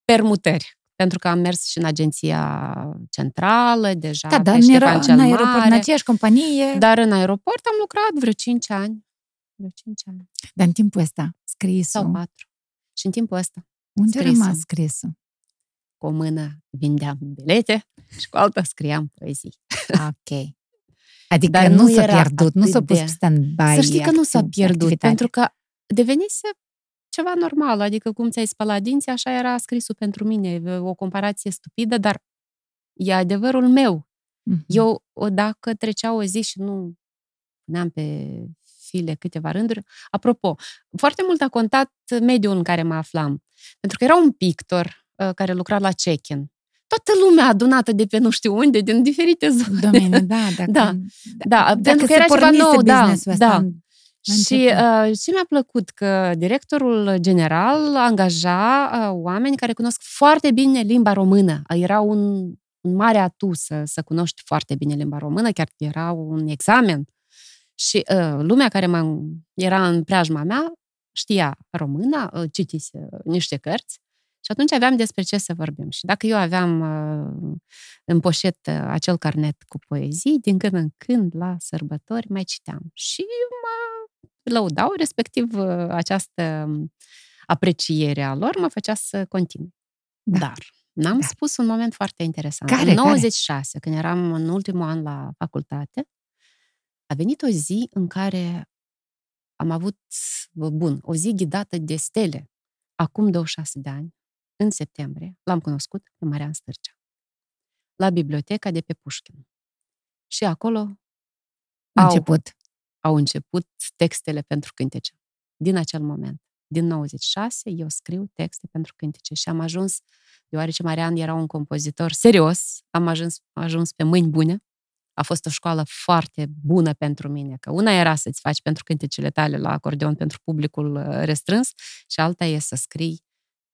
permutări. Pentru că am mers și în agenția centrală, deja da, da, pe Ștefan cel în aeroport, mare, în aceeași companie. Dar în aeroport am lucrat vreo 5 ani. Vreo 5 ani. Dar în timpul ăsta, scrisul? Sau 4. Și în timpul ăsta. Unde scrisul. a rămas scrisul? Cu o mână vindeam bilete și cu alta scriam poezii. Ok. Adică Dar nu, s-a pierdut, nu s-a pus de... bai. Să știi că nu s-a pierdut, activitate. pentru că devenise ceva normal, adică cum ți-ai spălat dinții, așa era scrisul pentru mine, o comparație stupidă, dar e adevărul meu. Mm-hmm. Eu, dacă trecea o zi și nu puneam pe file câteva rânduri, apropo, foarte mult a contat mediul în care mă aflam, pentru că era un pictor, Uh, care lucra la check-in. Toată lumea adunată de pe nu știu unde, din diferite zone. Domenii, da, dacă, da, da, dacă pentru că era ceva nou, da, da. da. Și uh, ce mi-a plăcut că directorul general angaja uh, oameni care cunosc foarte bine limba română. Era un, un mare atu să, să cunoști foarte bine limba română, chiar că era un examen. Și uh, lumea care era în preajma mea știa româna, uh, citise uh, niște cărți și atunci aveam despre ce să vorbim. Și dacă eu aveam uh, în poșetă acel carnet cu poezii, din când în când, la sărbători, mai citeam. Și mă lăudau, respectiv uh, această um, apreciere a lor mă făcea să continui. Da. Dar n-am da. spus un moment foarte interesant. Care, în 96, care? când eram în ultimul an la facultate, a venit o zi în care am avut, bun, o zi ghidată de stele, acum 26 de ani, în septembrie l-am cunoscut pe Marian Stârcea, la biblioteca de pe Pușkin. Și acolo au început. au început textele pentru cântece. Din acel moment, din 96, eu scriu texte pentru cântece și am ajuns, deoarece Marian era un compozitor serios, am ajuns, ajuns pe mâini bune. A fost o școală foarte bună pentru mine, că una era să-ți faci pentru cântecele tale la acordeon pentru publicul uh, restrâns și alta e să scrii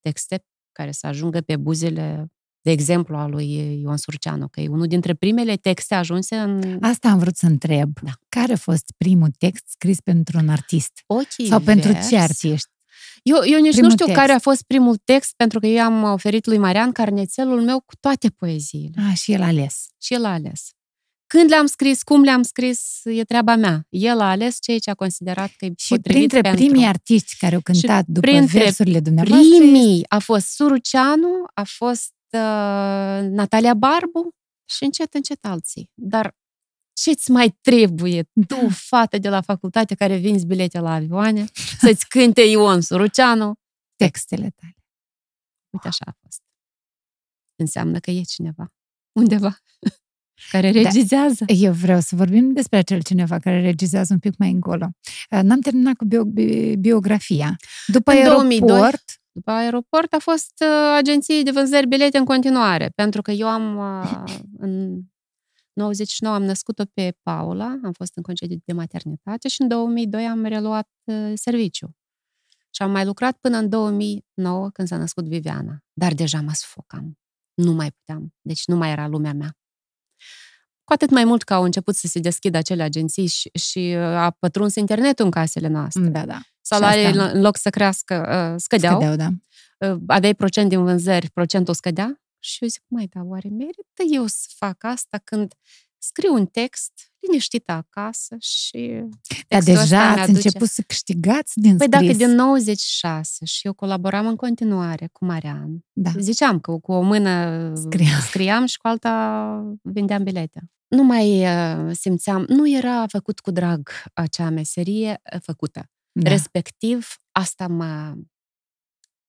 texte care să ajungă pe buzele de exemplu, al lui Ion Surceanu, că e unul dintre primele texte ajunse în... Asta am vrut să întreb. Da. Care a fost primul text scris pentru un artist? Ochii Sau vers. pentru ce artist? Eu, eu nici primul nu știu text. care a fost primul text, pentru că eu am oferit lui Marian Carnețelul meu cu toate poeziile. A, ah, și el a ales. Și el a ales. Când le-am scris, cum le-am scris, e treaba mea. El a ales ceea ce a considerat că e și potrivit printre pentru... primii artiști care au cântat și după versurile dumneavoastră... primii a fost Suruceanu, a fost uh, Natalia Barbu și încet, încet alții. Dar ce-ți mai trebuie da. tu, fată de la facultate care vinzi bilete la avioane, să-ți cânte Ion Suruceanu? Textele tale. Uite așa a fost. Înseamnă că e cineva. Undeva care da. regizează. Da. Eu vreau să vorbim despre acel cineva care regizează un pic mai încolo. Uh, n-am terminat cu bio, bi, biografia. După în aeroport... 2002, după aeroport a fost uh, de vânzări bilete în continuare, pentru că eu am uh, în 99 am născut-o pe Paula, am fost în concediu de maternitate și în 2002 am reluat uh, serviciu. Și am mai lucrat până în 2009 când s-a născut Viviana, dar deja mă sufocam. Nu mai puteam, deci nu mai era lumea mea. Cu atât mai mult că au început să se deschidă acele agenții și, și uh, a pătruns internetul în casele noastre. Da, da. Salariile, în loc să crească, uh, scădeau. Scădeau, da. Uh, aveai procent din vânzări, procentul scădea. Și eu zic, mai da, oare merită eu să fac asta când scriu un text liniștită acasă și... Dar deja ați început să câștigați din Păi scris. dacă din 96 și eu colaboram în continuare cu Marian, da. ziceam că cu o mână scriam, scriam și cu alta vindeam bilete. Nu mai uh, simțeam, nu era făcut cu drag acea meserie uh, făcută. Da. Respectiv, asta mă,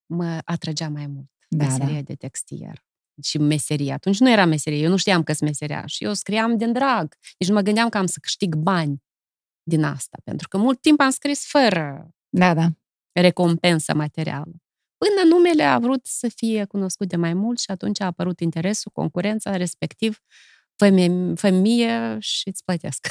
mă atragea mai mult, da, meseria da. de textier și meserie. Atunci nu era meserie, eu nu știam că sunt meseria și eu scriam din drag. Deci nu mă gândeam că am să câștig bani din asta, pentru că mult timp am scris fără da, da. recompensă materială. Până numele a vrut să fie cunoscut de mai mult și atunci a apărut interesul, concurența, respectiv fă și îți plătesc.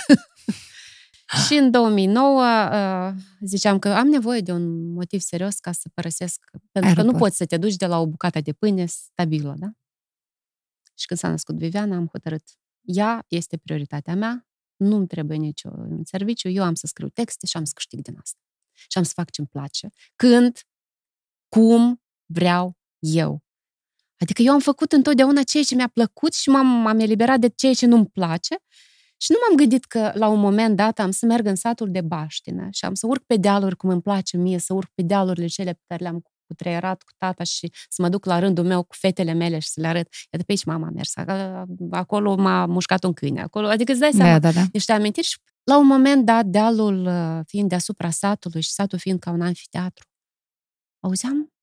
și în 2009 ă, ziceam că am nevoie de un motiv serios ca să părăsesc, pentru Aeroport. că nu poți să te duci de la o bucată de pâine stabilă, da? Și când s-a născut Viviana, am hotărât. Ea este prioritatea mea, nu-mi trebuie niciun serviciu, eu am să scriu texte și am să câștig din asta. Și am să fac ce-mi place. Când, cum vreau eu. Adică eu am făcut întotdeauna ceea ce mi-a plăcut și m-am, m-am eliberat de ceea ce nu-mi place și nu m-am gândit că la un moment dat am să merg în satul de baștină și am să urc pe dealuri cum îmi place mie, să urc pe dealurile cele pe care le-am cu treierat, cu tata și să mă duc la rândul meu cu fetele mele și să le arăt. Iată, pe aici mama a mers, acolo m-a mușcat un câine, acolo, adică îți dai da, seama, da, da, da. niște amintiri și la un moment dat, dealul uh, fiind deasupra satului și satul fiind ca un anfiteatru, auzeam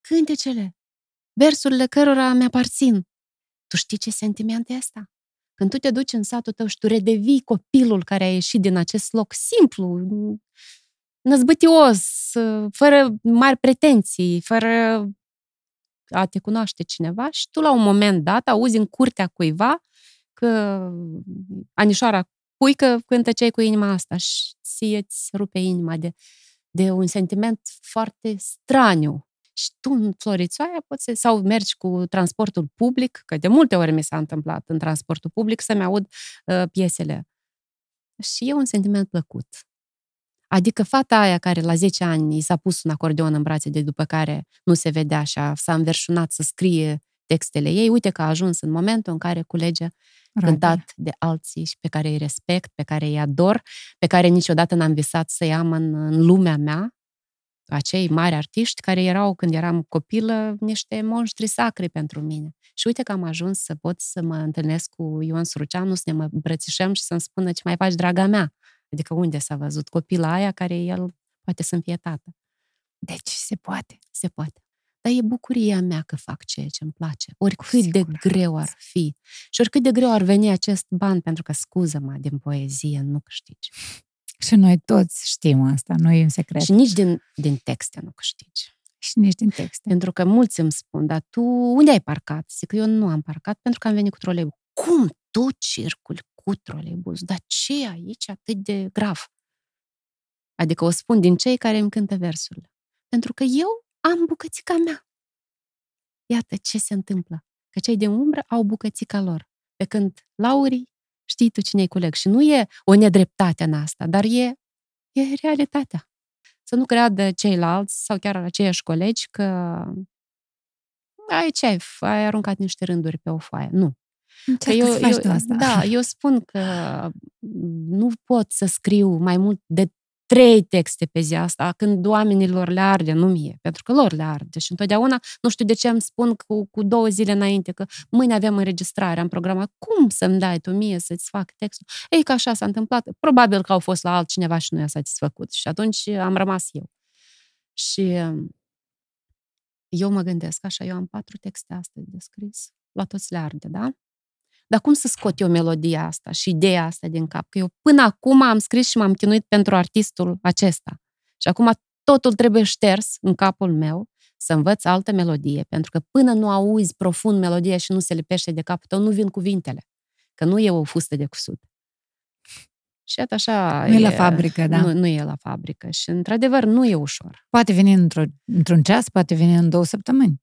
cântecele, versurile cărora mi-aparțin. Tu știi ce sentiment e asta? Când tu te duci în satul tău și tu redevii copilul care a ieșit din acest loc simplu, năzbătios, fără mari pretenții, fără a te cunoaște cineva și tu la un moment dat auzi în curtea cuiva că anișoara cui că cântă cei cu inima asta și ție îți rupe inima de, de un sentiment foarte straniu. Și tu în Florițoaia poți să, sau mergi cu transportul public, că de multe ori mi s-a întâmplat în transportul public să-mi aud uh, piesele. Și e un sentiment plăcut. Adică fata aia care la 10 ani i s-a pus un acordeon în brațe de după care nu se vedea și s-a înverșunat să scrie textele ei, uite că a ajuns în momentul în care culege Radar. cântat de alții și pe care îi respect, pe care îi ador, pe care niciodată n-am visat să-i am în, în lumea mea, acei mari artiști care erau, când eram copilă, niște monștri sacri pentru mine. Și uite că am ajuns să pot să mă întâlnesc cu Ion Suruceanu, să ne mă îmbrățișăm și să-mi spună ce mai faci, draga mea. Adică unde s-a văzut copila aia care el poate să fie tată. Deci se poate. Se poate. Dar e bucuria mea că fac ceea ce îmi place. Oricât Sigur. de greu ar fi și oricât de greu ar veni acest ban, pentru că, scuză-mă, din poezie nu câștigi. Și noi toți știm asta, nu e un secret. Și nici din, din texte nu câștigi. Și nici din texte. Pentru că mulți îmi spun, dar tu unde ai parcat? Zic că eu nu am parcat pentru că am venit cu troleibul. Cum tu circul cu troleibuz, dar ce aici atât de grav? Adică o spun din cei care îmi cântă versurile. Pentru că eu am bucățica mea. Iată ce se întâmplă. Că cei de umbră au bucățica lor. Pe când laurii, știi tu cine-i culeg. Și nu e o nedreptate în asta, dar e, e realitatea. Să nu creadă ceilalți sau chiar aceiași colegi că ai ce ai, ai aruncat niște rânduri pe o foaie. Nu. Că eu, faci eu, asta? Da, eu spun că mm, nu pot să scriu mai mult de trei texte pe zi asta, când oamenilor le arde, nu mie, pentru că lor le arde. Și întotdeauna, nu știu de ce îmi spun cu, cu două zile înainte că mâine avem înregistrare, am programat, cum să-mi dai tu mie să-ți fac textul? Ei, că așa s-a întâmplat. Probabil că au fost la altcineva și nu i-a satisfăcut. Și atunci am rămas eu. Și mm, eu mă gândesc așa, eu am patru texte astăzi de scris, la toți le arde, da? Dar cum să scot eu melodia asta și ideea asta din cap? Că eu până acum am scris și m-am chinuit pentru artistul acesta. Și acum totul trebuie șters în capul meu să învăț altă melodie, pentru că până nu auzi profund melodia și nu se lipește de capul tău, nu vin cuvintele. Că nu e o fustă de cusut. Și iată așa... Nu e, e la fabrică, da. Nu, nu e la fabrică și, într-adevăr, nu e ușor. Poate veni într-un ceas, poate veni în două săptămâni.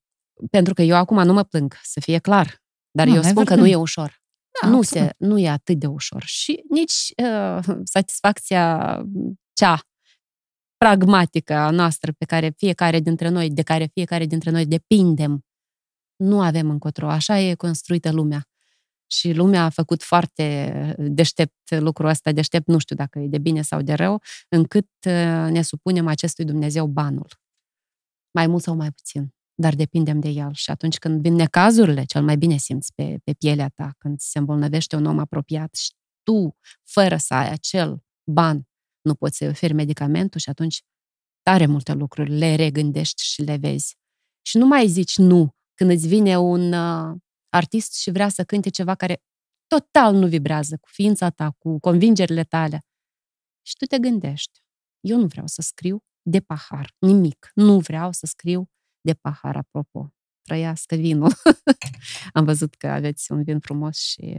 Pentru că eu acum nu mă plâng, să fie clar. Dar no, eu spun că nu e ușor. Da, nu, se, nu e atât de ușor. Și nici uh, satisfacția cea pragmatică a noastră pe care fiecare dintre noi, de care fiecare dintre noi depindem, nu avem încotro. Așa e construită lumea. Și lumea a făcut foarte deștept lucrul ăsta, deștept, nu știu dacă e de bine sau de rău, încât uh, ne supunem acestui Dumnezeu banul. Mai mult sau mai puțin dar depindem de el. Și atunci când vin necazurile, cel mai bine simți pe, pe pielea ta, când se îmbolnăvește un om apropiat și tu, fără să ai acel ban, nu poți să-i oferi medicamentul și atunci tare multe lucruri le regândești și le vezi. Și nu mai zici nu când îți vine un uh, artist și vrea să cânte ceva care total nu vibrează cu ființa ta, cu convingerile tale. Și tu te gândești, eu nu vreau să scriu de pahar, nimic. Nu vreau să scriu de pahar, apropo. Trăiască vinul. Am văzut că aveți un vin frumos și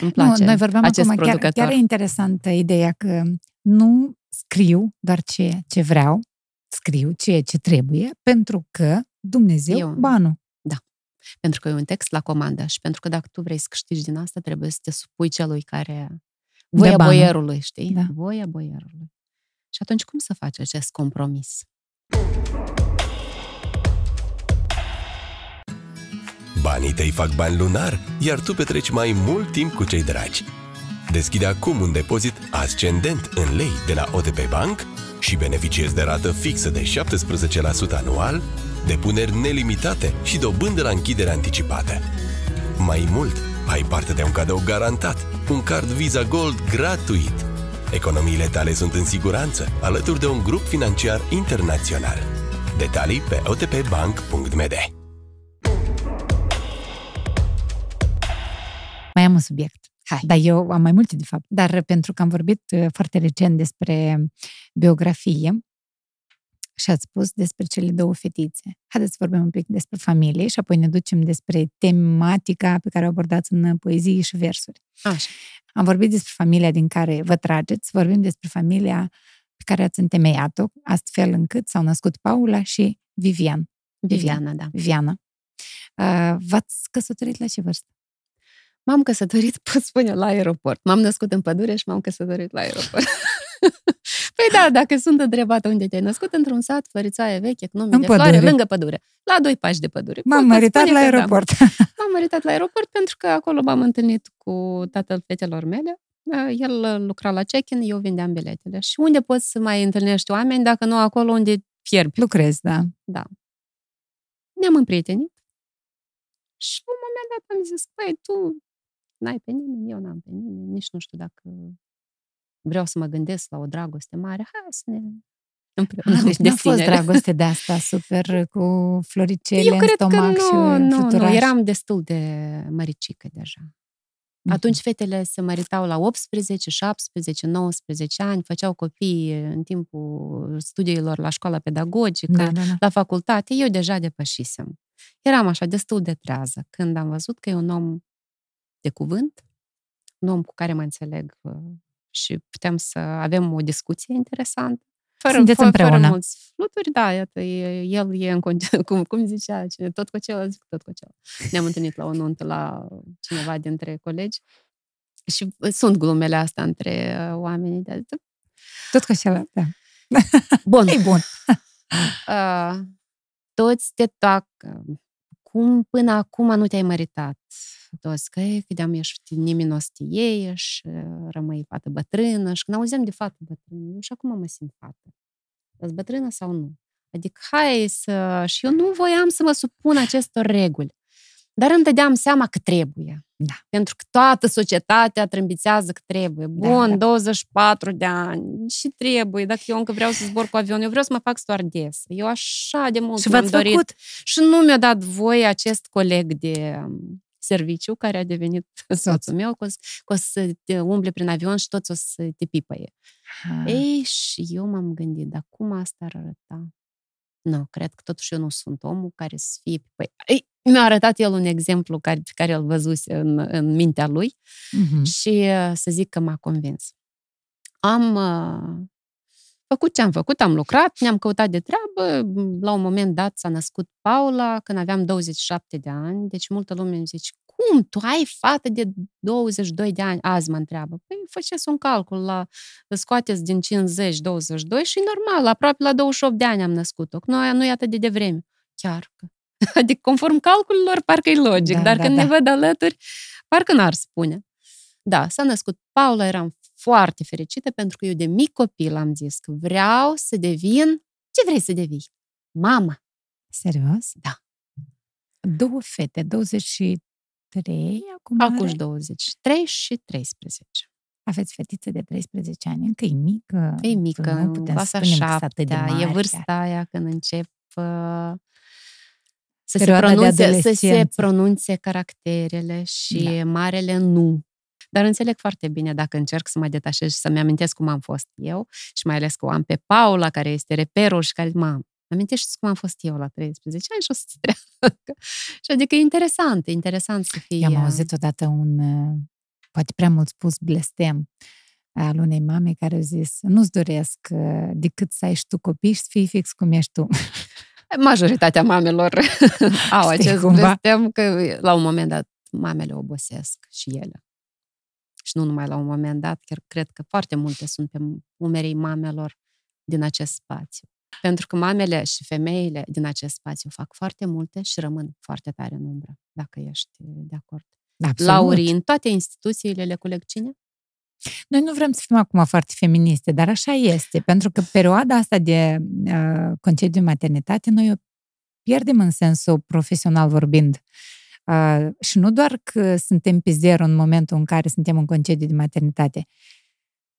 îmi place nu, noi vorbeam acest acum, producător. Chiar, chiar e interesantă ideea că nu scriu doar ce ce vreau, scriu ce ce trebuie, pentru că Dumnezeu un... banul. Da. Pentru că e un text la comandă și pentru că dacă tu vrei să câștigi din asta, trebuie să te supui celui care... Voia boierului, știi? Da. Voia boierului. Și atunci cum să faci acest compromis? Banii tăi fac bani lunar, iar tu petreci mai mult timp cu cei dragi. Deschide acum un depozit ascendent în lei de la OTP Bank și beneficiezi de rată fixă de 17% anual, depuneri nelimitate și dobândă la închidere anticipată. Mai mult, ai parte de un cadou garantat, un card Visa Gold gratuit. Economiile tale sunt în siguranță, alături de un grup financiar internațional. Detalii pe otpbank.md Mai am un subiect. Hai. Dar eu am mai multe, de fapt. Dar pentru că am vorbit uh, foarte recent despre biografie și ați spus despre cele două fetițe. Haideți să vorbim un pic despre familie și apoi ne ducem despre tematica pe care o abordați în poezii și versuri. Așa. Am vorbit despre familia din care vă trageți, vorbim despre familia pe care ați întemeiat-o, astfel încât s-au născut Paula și Vivian. Viviana, Vivian, da. Viviana. Uh, v-ați căsătorit la ce vârstă? M-am căsătorit, pot spune, la aeroport. M-am născut în pădure și m-am căsătorit la aeroport. păi da, dacă sunt întrebată unde te-ai născut, într-un sat, Florițaie veche, cu nume de pădure. floare, lângă pădure, la doi pași de pădure. M-am măritat la da. aeroport. Da. M-am măritat la aeroport pentru că acolo m-am întâlnit cu tatăl fetelor mele. Da, el lucra la check-in, eu vindeam biletele. Și unde poți să mai întâlnești oameni dacă nu acolo unde pierbi? Lucrezi, da. Da. Ne-am împrietenit și la un moment dat am zis, păi, tu N-ai pe nimeni, eu n-am pe nimeni, nici nu știu dacă vreau să mă gândesc la o dragoste mare, hai să ne Nu a fost dragoste de asta super cu floricele Eu în cred stomac că nu, și nu, nu, eram destul de măricică deja. Mm-hmm. Atunci fetele se măritau la 18, 17, 19 ani, făceau copii în timpul studiilor la școala pedagogică, da, da, da. la facultate. Eu deja depășisem. Eram așa destul de trează când am văzut că e un om de cuvânt, un om cu care mă înțeleg uh, și putem să avem o discuție interesantă. Fără, Sunteți fără, împreună. fără mulți fluturi, da, iată, el e în continuu, cum, cum zicea, cine, tot cu celălalt, zic tot cu celălalt. Ne-am întâlnit la o nuntă la cineva dintre colegi și uh, sunt glumele astea între uh, oamenii. De tot cu celălalt, da. Bun. E bun. Uh, toți te toacă. Cum până acum nu te-ai măritat? toți că e, credeam ești neminostie, ești, rămâi fată bătrână. Și când auzeam de fată bătrână, eu și acum mă simt fată. Ești bătrână sau nu? Adică, hai să... Și eu nu voiam să mă supun acestor reguli. Dar îmi dădeam seama că trebuie. Da. Pentru că toată societatea trâmbițează că trebuie. Da, Bun, da, da. 24 de ani, și trebuie. Dacă eu încă vreau să zbor cu avion, eu vreau să mă fac stewardesă. Eu așa de mult și am dorit. Făcut? Și nu mi-a dat voie acest coleg de serviciu, care a devenit soțul meu, că o, că o să te umble prin avion și toți o să te pipăie. Ha. Ei, și eu m-am gândit, dar cum asta ar arăta? Nu, cred că totuși eu nu sunt omul care să fie pipăit. Ei, mi-a arătat el un exemplu care, pe care îl văzuse în, în mintea lui uh-huh. și să zic că m-a convins. Am uh, făcut ce am făcut, am lucrat, ne-am căutat de treabă. La un moment dat s-a născut Paula când aveam 27 de ani, deci multă lume îmi zice, cum, tu ai fată de 22 de ani? Azi mă întreabă. Păi faceți un calcul, la, scoateți din 50-22 și normal, aproape la 28 de ani am născut-o. Noi nu e atât de devreme. Chiar că. Adică conform calculilor, parcă e logic, da, dar da, când da. ne văd alături, parcă n-ar spune. Da, s-a născut Paula, eram foarte fericită pentru că eu de mic copil am zis că vreau să devin... Ce vrei să devii? Mama. Serios? Da. Două fete, 23 acum Acum are... 23 și 13. Aveți fetiță de 13 ani, încă e mică. E mică, nu putem clasa spune 7, de mare, e vârsta chiar. aia când încep uh, să se, pronunțe, să se pronunțe caracterele și da. marele nu. Dar înțeleg foarte bine dacă încerc să mă detașez și să-mi amintesc cum am fost eu și mai ales că o am pe Paula, care este reperul și care mă amintești cum am fost eu la 13 ani și o să treacă. și adică e interesant, e interesant să fie... am auzit odată un, uh, poate prea mult spus, blestem al unei mame care a zis nu-ți doresc uh, decât să ai și tu copii și să fii fix cum ești tu. Majoritatea mamelor au Știi acest cumva? blestem că la un moment dat mamele obosesc și ele și nu numai la un moment dat, chiar cred că foarte multe sunt pe umerii mamelor din acest spațiu. Pentru că mamele și femeile din acest spațiu fac foarte multe și rămân foarte tare în umbră, dacă ești de acord. Absolut. Laurii, în toate instituțiile le culeg cine? Noi nu vrem să fim acum foarte feministe, dar așa este, pentru că perioada asta de uh, concediu maternitate noi o pierdem în sensul profesional vorbind. Uh, Uh, și nu doar că suntem pe zero în momentul în care suntem în concediu de maternitate.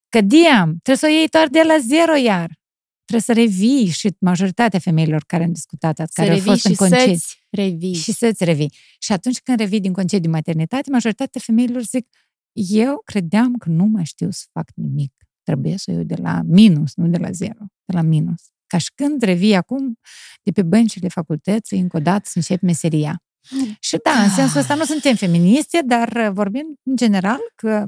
Că diam, trebuie să o iei doar de la zero iar. Trebuie să revii și majoritatea femeilor care am discutat, care să au fost în concediu. Să-ți revii. Și să-ți revii. Și atunci când revii din concediu de maternitate, majoritatea femeilor zic, eu credeam că nu mai știu să fac nimic. Trebuie să o iau de la minus, nu de la zero, de la minus. Ca și când revii acum de pe băncile facultății, încă o dată să începi meseria. Și da, în sensul ăsta nu suntem feministe, dar uh, vorbim în general că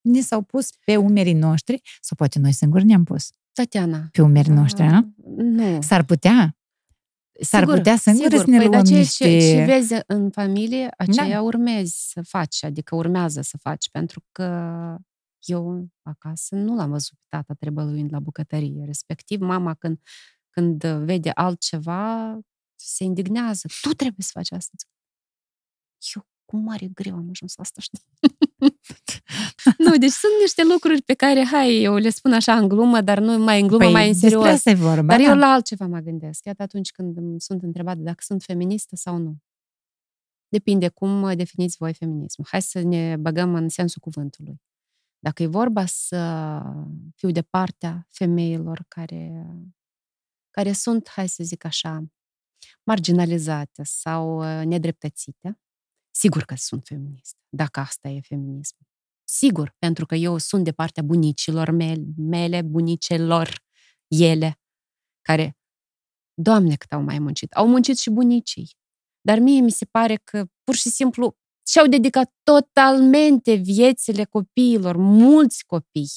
ni s-au pus pe umerii noștri, sau poate noi singuri ne-am pus. Tatiana. Pe umerii noștri, uh, Nu. S-ar putea. S-ar sigur, putea singuri sigur. să ne păi luăm ce, niște... Ce, ce vezi în familie, aceea da. urmezi să faci, adică urmează să faci, pentru că eu acasă nu l-am văzut pe tata trebăluind la bucătărie. Respectiv, mama când, când vede altceva, se indignează. Tu trebuie să faci asta eu cu mare greu am ajuns la asta. nu, deci sunt niște lucruri pe care, hai, eu le spun așa în glumă, dar nu mai în glumă, păi, mai în serios. Vorba, dar da? eu la altceva mă gândesc, iată atunci când sunt întrebată dacă sunt feministă sau nu. Depinde cum definiți voi feminism. Hai să ne băgăm în sensul cuvântului. Dacă e vorba să fiu de partea femeilor care, care sunt, hai să zic așa, marginalizate sau nedreptățite, Sigur că sunt feminist, dacă asta e feminism. Sigur, pentru că eu sunt de partea bunicilor mele, mele bunicelor, ele, care, Doamne, cât au mai muncit. Au muncit și bunicii. Dar mie mi se pare că pur și simplu și-au dedicat totalmente viețile copiilor, mulți copii.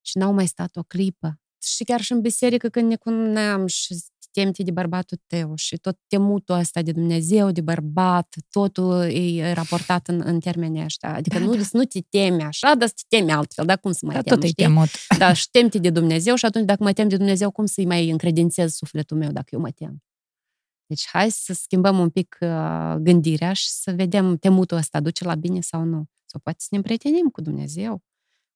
Și n-au mai stat o clipă. Și chiar și în biserică când ne cuneam și temte de bărbatul tău și tot temutul ăsta de Dumnezeu, de bărbat, totul e raportat în, în termenii ăștia. Adică da, nu, da. nu te temi așa, dar te temi altfel, dar cum să mă da, tem, tot știi? Temut. Da, și temi de Dumnezeu și atunci dacă mă tem de Dumnezeu, cum să-i mai încredințez sufletul meu dacă eu mă tem? Deci hai să schimbăm un pic uh, gândirea și să vedem temutul ăsta duce la bine sau nu. Sau poate să ne împrietenim cu Dumnezeu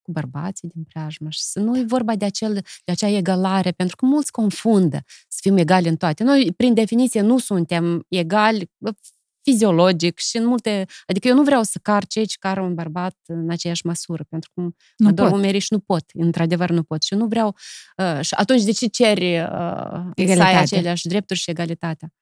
cu bărbații din preajmă și să nu e vorba de, acel, de acea egalare, pentru că mulți confundă să fim egali în toate. Noi, prin definiție, nu suntem egali fiziologic și în multe... Adică eu nu vreau să car cei ce car un bărbat în aceeași măsură, pentru că nu mă dorm umerii și nu pot, într-adevăr nu pot. Și nu vreau... Uh, și atunci de ce ceri uh, să ai aceleași drepturi și egalitatea?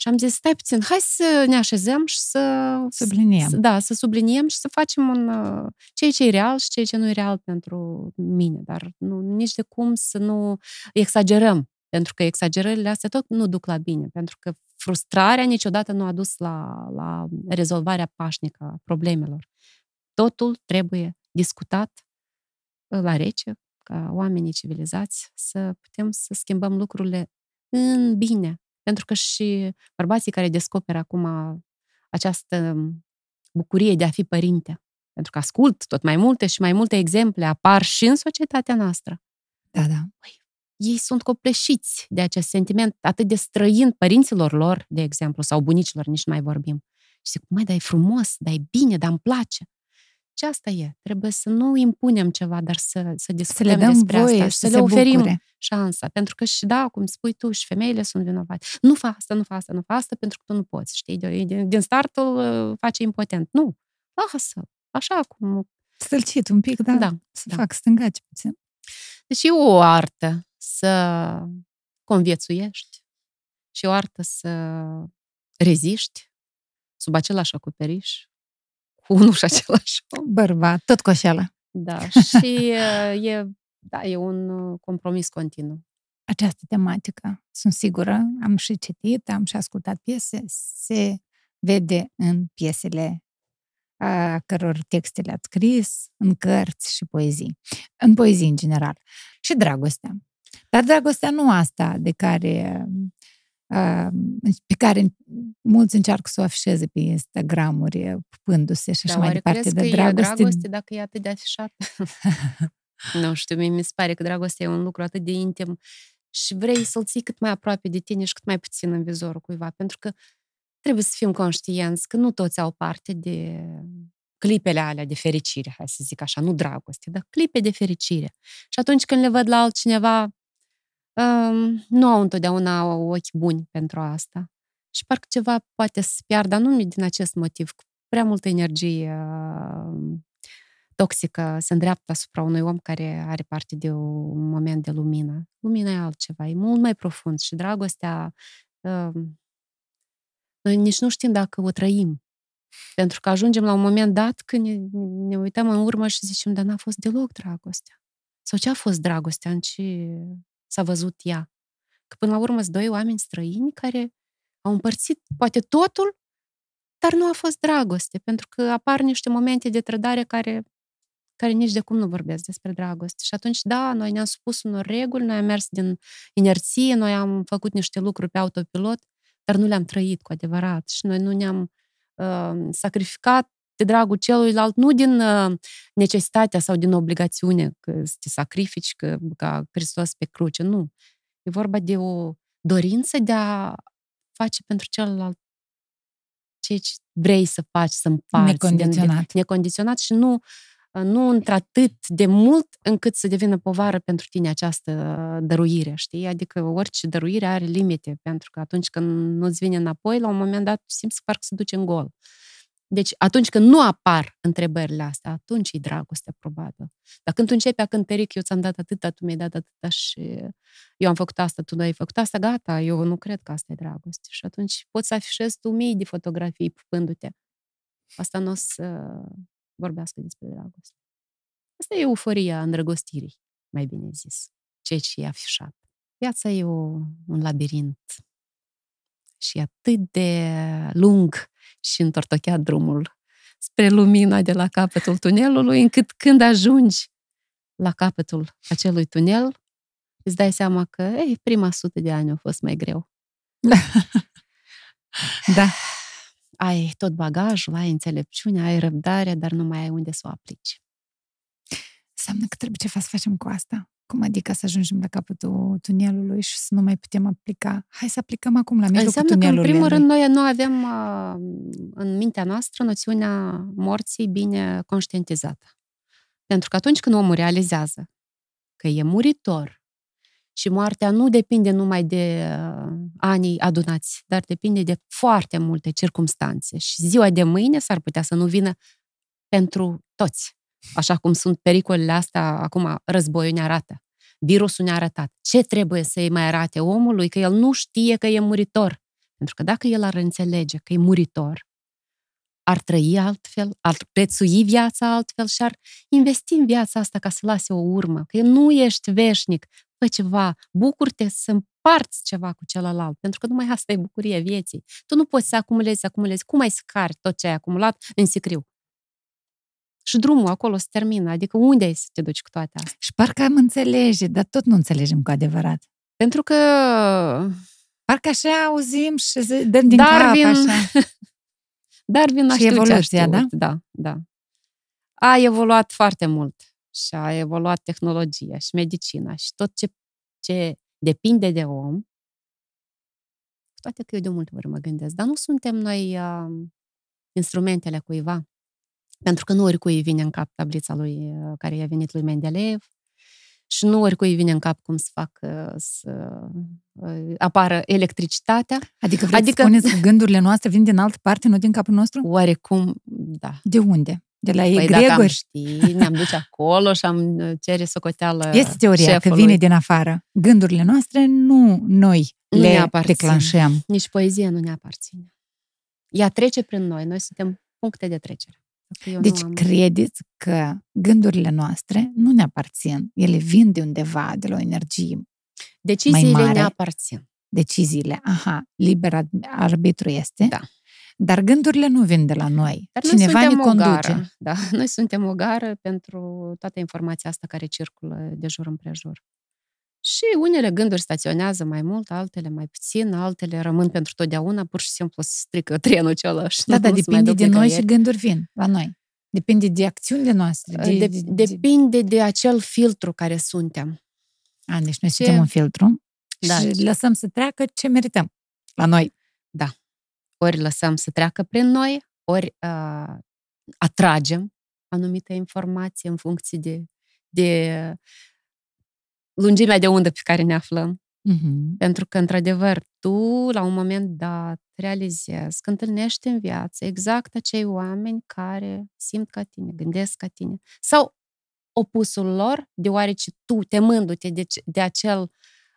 Și am zis, stai puțin, hai să ne așezăm și să... Subliniem. Să, da, să subliniem și să facem un, uh, ceea ce e real și ceea ce nu e real pentru mine. Dar nu, nici de cum să nu exagerăm. Pentru că exagerările astea tot nu duc la bine. Pentru că frustrarea niciodată nu a dus la, la rezolvarea pașnică a problemelor. Totul trebuie discutat uh, la rece, ca oamenii civilizați, să putem să schimbăm lucrurile în bine, pentru că și bărbații care descoperă acum această bucurie de a fi părinte, pentru că ascult tot mai multe și mai multe exemple apar și în societatea noastră. Da, da. Păi, ei sunt copleșiți de acest sentiment atât de străin părinților lor, de exemplu, sau bunicilor, nici nu mai vorbim. Și zic, mai, dar e frumos, dar e bine, dar îmi place. Și asta e. Trebuie să nu impunem ceva, dar să, să discutăm să le dăm despre voie asta și să, să le oferim bucure. șansa. Pentru că și da, cum spui tu, și femeile sunt vinovate. Nu fa asta, nu fa asta, nu fa asta, pentru că tu nu poți, știi? Din, din startul ă, face impotent. Nu. Lasă. Așa cum... Stălcit un pic, da? Da. Să da. fac stângaci puțin. Deci e o artă să conviețuiești și o artă să reziști sub același acoperiș unul și același om. Bărbat, tot cu așa. Da, și uh, e, da, e un uh, compromis continuu. Această tematică, sunt sigură, am și citit, am și ascultat piese, se vede în piesele uh, a căror texte le-ați scris, în cărți și poezii, în poezii în general. Și dragostea. Dar dragostea nu asta de care Um, pe care mulți încearcă să o afișeze pe Instagram-uri, pupându-se și așa da, mai departe de dragoste. dragoste dacă e atât de afișat? nu știu, mie mi se pare că dragostea e un lucru atât de intim și vrei să-l ții cât mai aproape de tine și cât mai puțin în vizorul cuiva, pentru că trebuie să fim conștienți că nu toți au parte de clipele alea de fericire, hai să zic așa, nu dragoste, dar clipe de fericire. Și atunci când le văd la altcineva nu au întotdeauna ochi buni pentru asta. Și parcă ceva poate să piardă nu din acest motiv, cu prea multă energie toxică se îndreaptă asupra unui om care are parte de un moment de lumină. Lumina e altceva, e mult mai profund și dragostea noi nici nu știm dacă o trăim. Pentru că ajungem la un moment dat când ne, ne uităm în urmă și zicem, dar n-a fost deloc dragostea. Sau ce a fost dragostea? În ce s-a văzut ea. Că până la urmă sunt doi oameni străini care au împărțit poate totul, dar nu a fost dragoste, pentru că apar niște momente de trădare care, care nici de cum nu vorbesc despre dragoste. Și atunci, da, noi ne-am supus unor reguli, noi am mers din inerție, noi am făcut niște lucruri pe autopilot, dar nu le-am trăit cu adevărat și noi nu ne-am uh, sacrificat de dragul celuilalt, nu din uh, necesitatea sau din obligațiune că să te sacrifici că, ca Hristos pe cruce, nu. E vorba de o dorință de a face pentru celălalt ce vrei să faci, să împarți. Necondiționat. De, necondiționat și nu, uh, nu într-atât de mult încât să devină povară pentru tine această dăruire, știi? Adică orice dăruire are limite, pentru că atunci când nu-ți vine înapoi, la un moment dat simți că parcă se duce în gol. Deci atunci când nu apar întrebările astea, atunci e dragostea, probabil. Dar când tu începi a cântări eu ți-am dat atâta, tu mi-ai dat atâta și eu am făcut asta, tu nu ai făcut asta, gata, eu nu cred că asta e dragoste. Și atunci poți să afișezi tu mii de fotografii pupându-te. Asta nu o să vorbească despre dragoste. Asta e euforia îndrăgostirii, mai bine zis, ceea ce e afișat. Viața e o, un labirint și atât de lung și întortocheat drumul spre lumina de la capătul tunelului, încât când ajungi la capătul acelui tunel, îți dai seama că ei, prima sută de ani a fost mai greu. da. Ai tot bagajul, ai înțelepciunea, ai răbdare, dar nu mai ai unde să o aplici. Înseamnă că trebuie ceva să facem cu asta. Cum adică să ajungem la capătul tunelului și să nu mai putem aplica? Hai să aplicăm acum la mijlocul Înseamnă tunelului. că, în primul rând, noi nu avem uh, în mintea noastră noțiunea morții bine conștientizată. Pentru că atunci când omul realizează că e muritor și moartea nu depinde numai de uh, anii adunați, dar depinde de foarte multe circumstanțe și ziua de mâine s-ar putea să nu vină pentru toți așa cum sunt pericolele astea, acum războiul ne arată. Virusul ne-a arătat. Ce trebuie să-i mai arate omului? Că el nu știe că e muritor. Pentru că dacă el ar înțelege că e muritor, ar trăi altfel, ar prețui viața altfel și ar investi în viața asta ca să lase o urmă. Că nu ești veșnic, fă ceva, bucur-te să împarți ceva cu celălalt, pentru că numai asta e bucurie vieții. Tu nu poți să acumulezi, să acumulezi. Cum ai scari tot ce ai acumulat în sicriu? și drumul acolo se termină. Adică unde ai să te duci cu toate astea? Și parcă am înțelege, dar tot nu înțelegem cu adevărat. Pentru că... Parcă așa auzim și dăm din Darwin... cap așa. Darwin a și evoluția, da? Da, da. A evoluat foarte mult și a evoluat tehnologia și medicina și tot ce, ce depinde de om, toate că eu de multe ori mă gândesc, dar nu suntem noi uh, instrumentele cuiva. Pentru că nu oricui vine în cap tablița lui uh, care i-a venit lui Mendeleev și nu oricui vine în cap cum să fac uh, să uh, apară electricitatea. Adică vreți adică... spuneți că gândurile noastre vin din altă parte, nu din capul nostru? Oarecum, da. De unde? De la păi egregori? dacă am ști, ne-am duce acolo și am cere socoteală Este teoria șefului. că vine din afară. Gândurile noastre nu noi nu le declanșăm. Nici poezia nu ne aparține. Ea trece prin noi, noi suntem puncte de trecere. Eu deci credeți că gândurile noastre nu ne aparțin. Ele vin de undeva, de la o energie Deciziile mai mare. ne aparțin. Deciziile, aha, liber arbitru este. Da. Dar gândurile nu vin de la noi. Dar Cineva noi ne conduce. da, noi suntem o gară pentru toată informația asta care circulă de jur împrejur. Și unele gânduri staționează mai mult, altele mai puțin, altele rămân pentru totdeauna, pur și simplu se strică trenul acela. Da, dar depinde de noi și gânduri vin la noi. Depinde de acțiunile noastre. Ă, de, de, de, depinde de acel filtru care suntem. A, deci noi ce... suntem un filtru da. și lăsăm să treacă ce merităm la noi. Da. Ori lăsăm să treacă prin noi, ori uh, atragem anumite informații în funcție de, de lungimea de undă pe care ne aflăm. Mm-hmm. Pentru că, într-adevăr, tu, la un moment dat, realizezi că întâlnești în viață exact acei oameni care simt ca tine, gândesc ca tine. Sau opusul lor, deoarece tu, temându-te de, de acel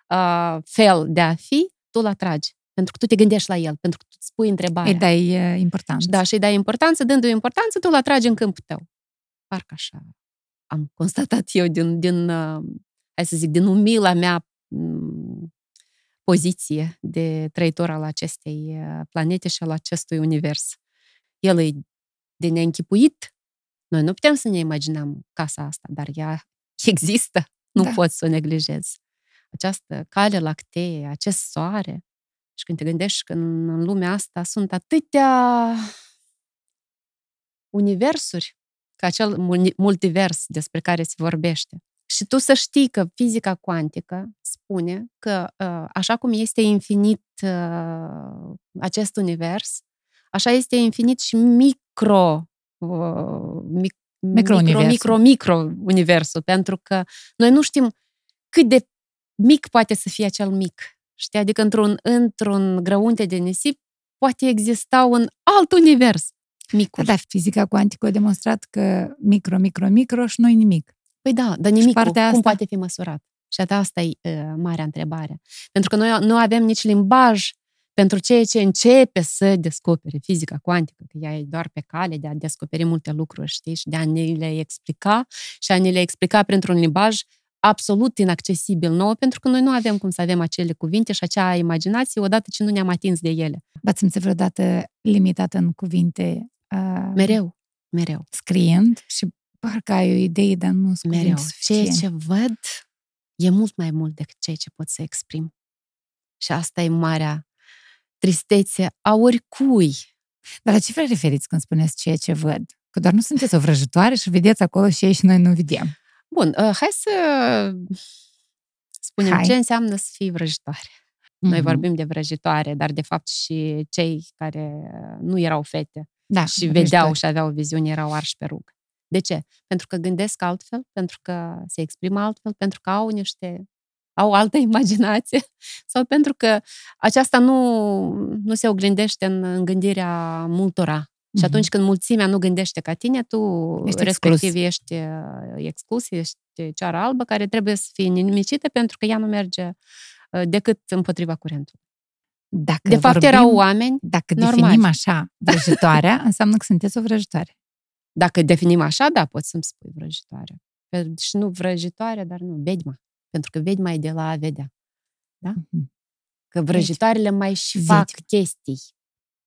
uh, fel de a fi, tu îl atragi. Pentru că tu te gândești la el, pentru că tu îți pui întrebarea. Îi dai uh, importanță. Da, și îi dai importanță, dându-i importanță, tu îl atragi în câmpul tău. Parcă așa am constatat eu din, din uh, hai să zic, din umila mea mm, poziție de trăitor al acestei uh, planete și al acestui univers. El e de neînchipuit. Noi nu putem să ne imaginăm casa asta, dar ea există. Nu da. poți să o neglijezi. Această cale lactee, acest soare. Și când te gândești că în, în lumea asta sunt atâtea universuri, ca acel multivers despre care se vorbește. Și tu să știi că fizica cuantică spune că ă, așa cum este infinit ă, acest univers, așa este infinit și micro, ă, micro, micro, micro, micro universul, pentru că noi nu știm cât de mic poate să fie acel mic. Știi? Adică într-un, într-un grăunte de nisip poate exista un alt univers micul. Da, fizica cuantică a demonstrat că micro, micro, micro și nu nimic. Păi da, dar nimic, cum asta... poate fi măsurat? Și asta e uh, marea întrebare. Pentru că noi nu avem nici limbaj pentru ceea ce începe să descopere fizica cuantică, că ea e doar pe cale de a descoperi multe lucruri, știi, și de a ne le explica și a ne le explica printr-un limbaj absolut inaccesibil nou pentru că noi nu avem cum să avem acele cuvinte și acea imaginație odată ce nu ne-am atins de ele. V-ați simțit vreodată limitată în cuvinte? Uh, mereu, mereu. Scriind și Parcă ai o idee, dar nu sunt Mereu. Ceea ce văd e mult mai mult decât ceea ce pot să exprim. Și asta e marea tristețe a oricui. Dar la ce vă referiți când spuneți ceea ce văd? Că doar nu sunteți o vrăjitoare și vedeți acolo și ei și noi nu vedem. Bun, uh, hai să spunem hai. ce înseamnă să fii vrăjitoare. Noi mm-hmm. vorbim de vrăjitoare, dar de fapt și cei care nu erau fete da, și vrăjitoare. vedeau și aveau viziune erau arși pe rugă. De ce? Pentru că gândesc altfel, pentru că se exprimă altfel, pentru că au niște au altă imaginație sau pentru că aceasta nu, nu se oglindește în, în gândirea multora. Mm-hmm. Și atunci când mulțimea nu gândește ca tine, tu ești respectiv uh, exclus. ești exclus, ești ceara albă care trebuie să fie inimicită pentru că ea nu merge uh, decât împotriva curentului. Dacă de fapt, vorbim, erau oameni Dacă normali. definim așa vrăjitoarea, înseamnă că sunteți o vrăjitoare. Dacă definim așa, da, poți să-mi spui vrăjitoare. Și nu vrăjitoare, dar nu, vedma. Pentru că vedma e de la a vedea. Da? Mhm. Că deci vrăjitoarele mai și vedma. fac chestii.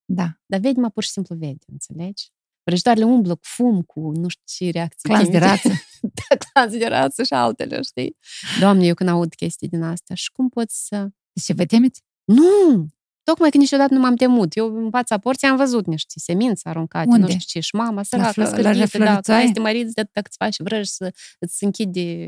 Da. Dar vedma pur și simplu vede, înțelegi? Vrăjitoarele umblă cu fum, cu nu știu ce reacții. Clas de rață. da, clas de rață și altele, știi? Doamne, eu când aud chestii din astea, și cum pot să... Și deci vă temeți? Nu! Tocmai că niciodată nu m-am temut. Eu în fața porții am văzut niște semințe aruncate, Unde? nu știu ce, și mama săracă, la, scârbită, la da, este mărit, de dacă îți faci vrei să îți închide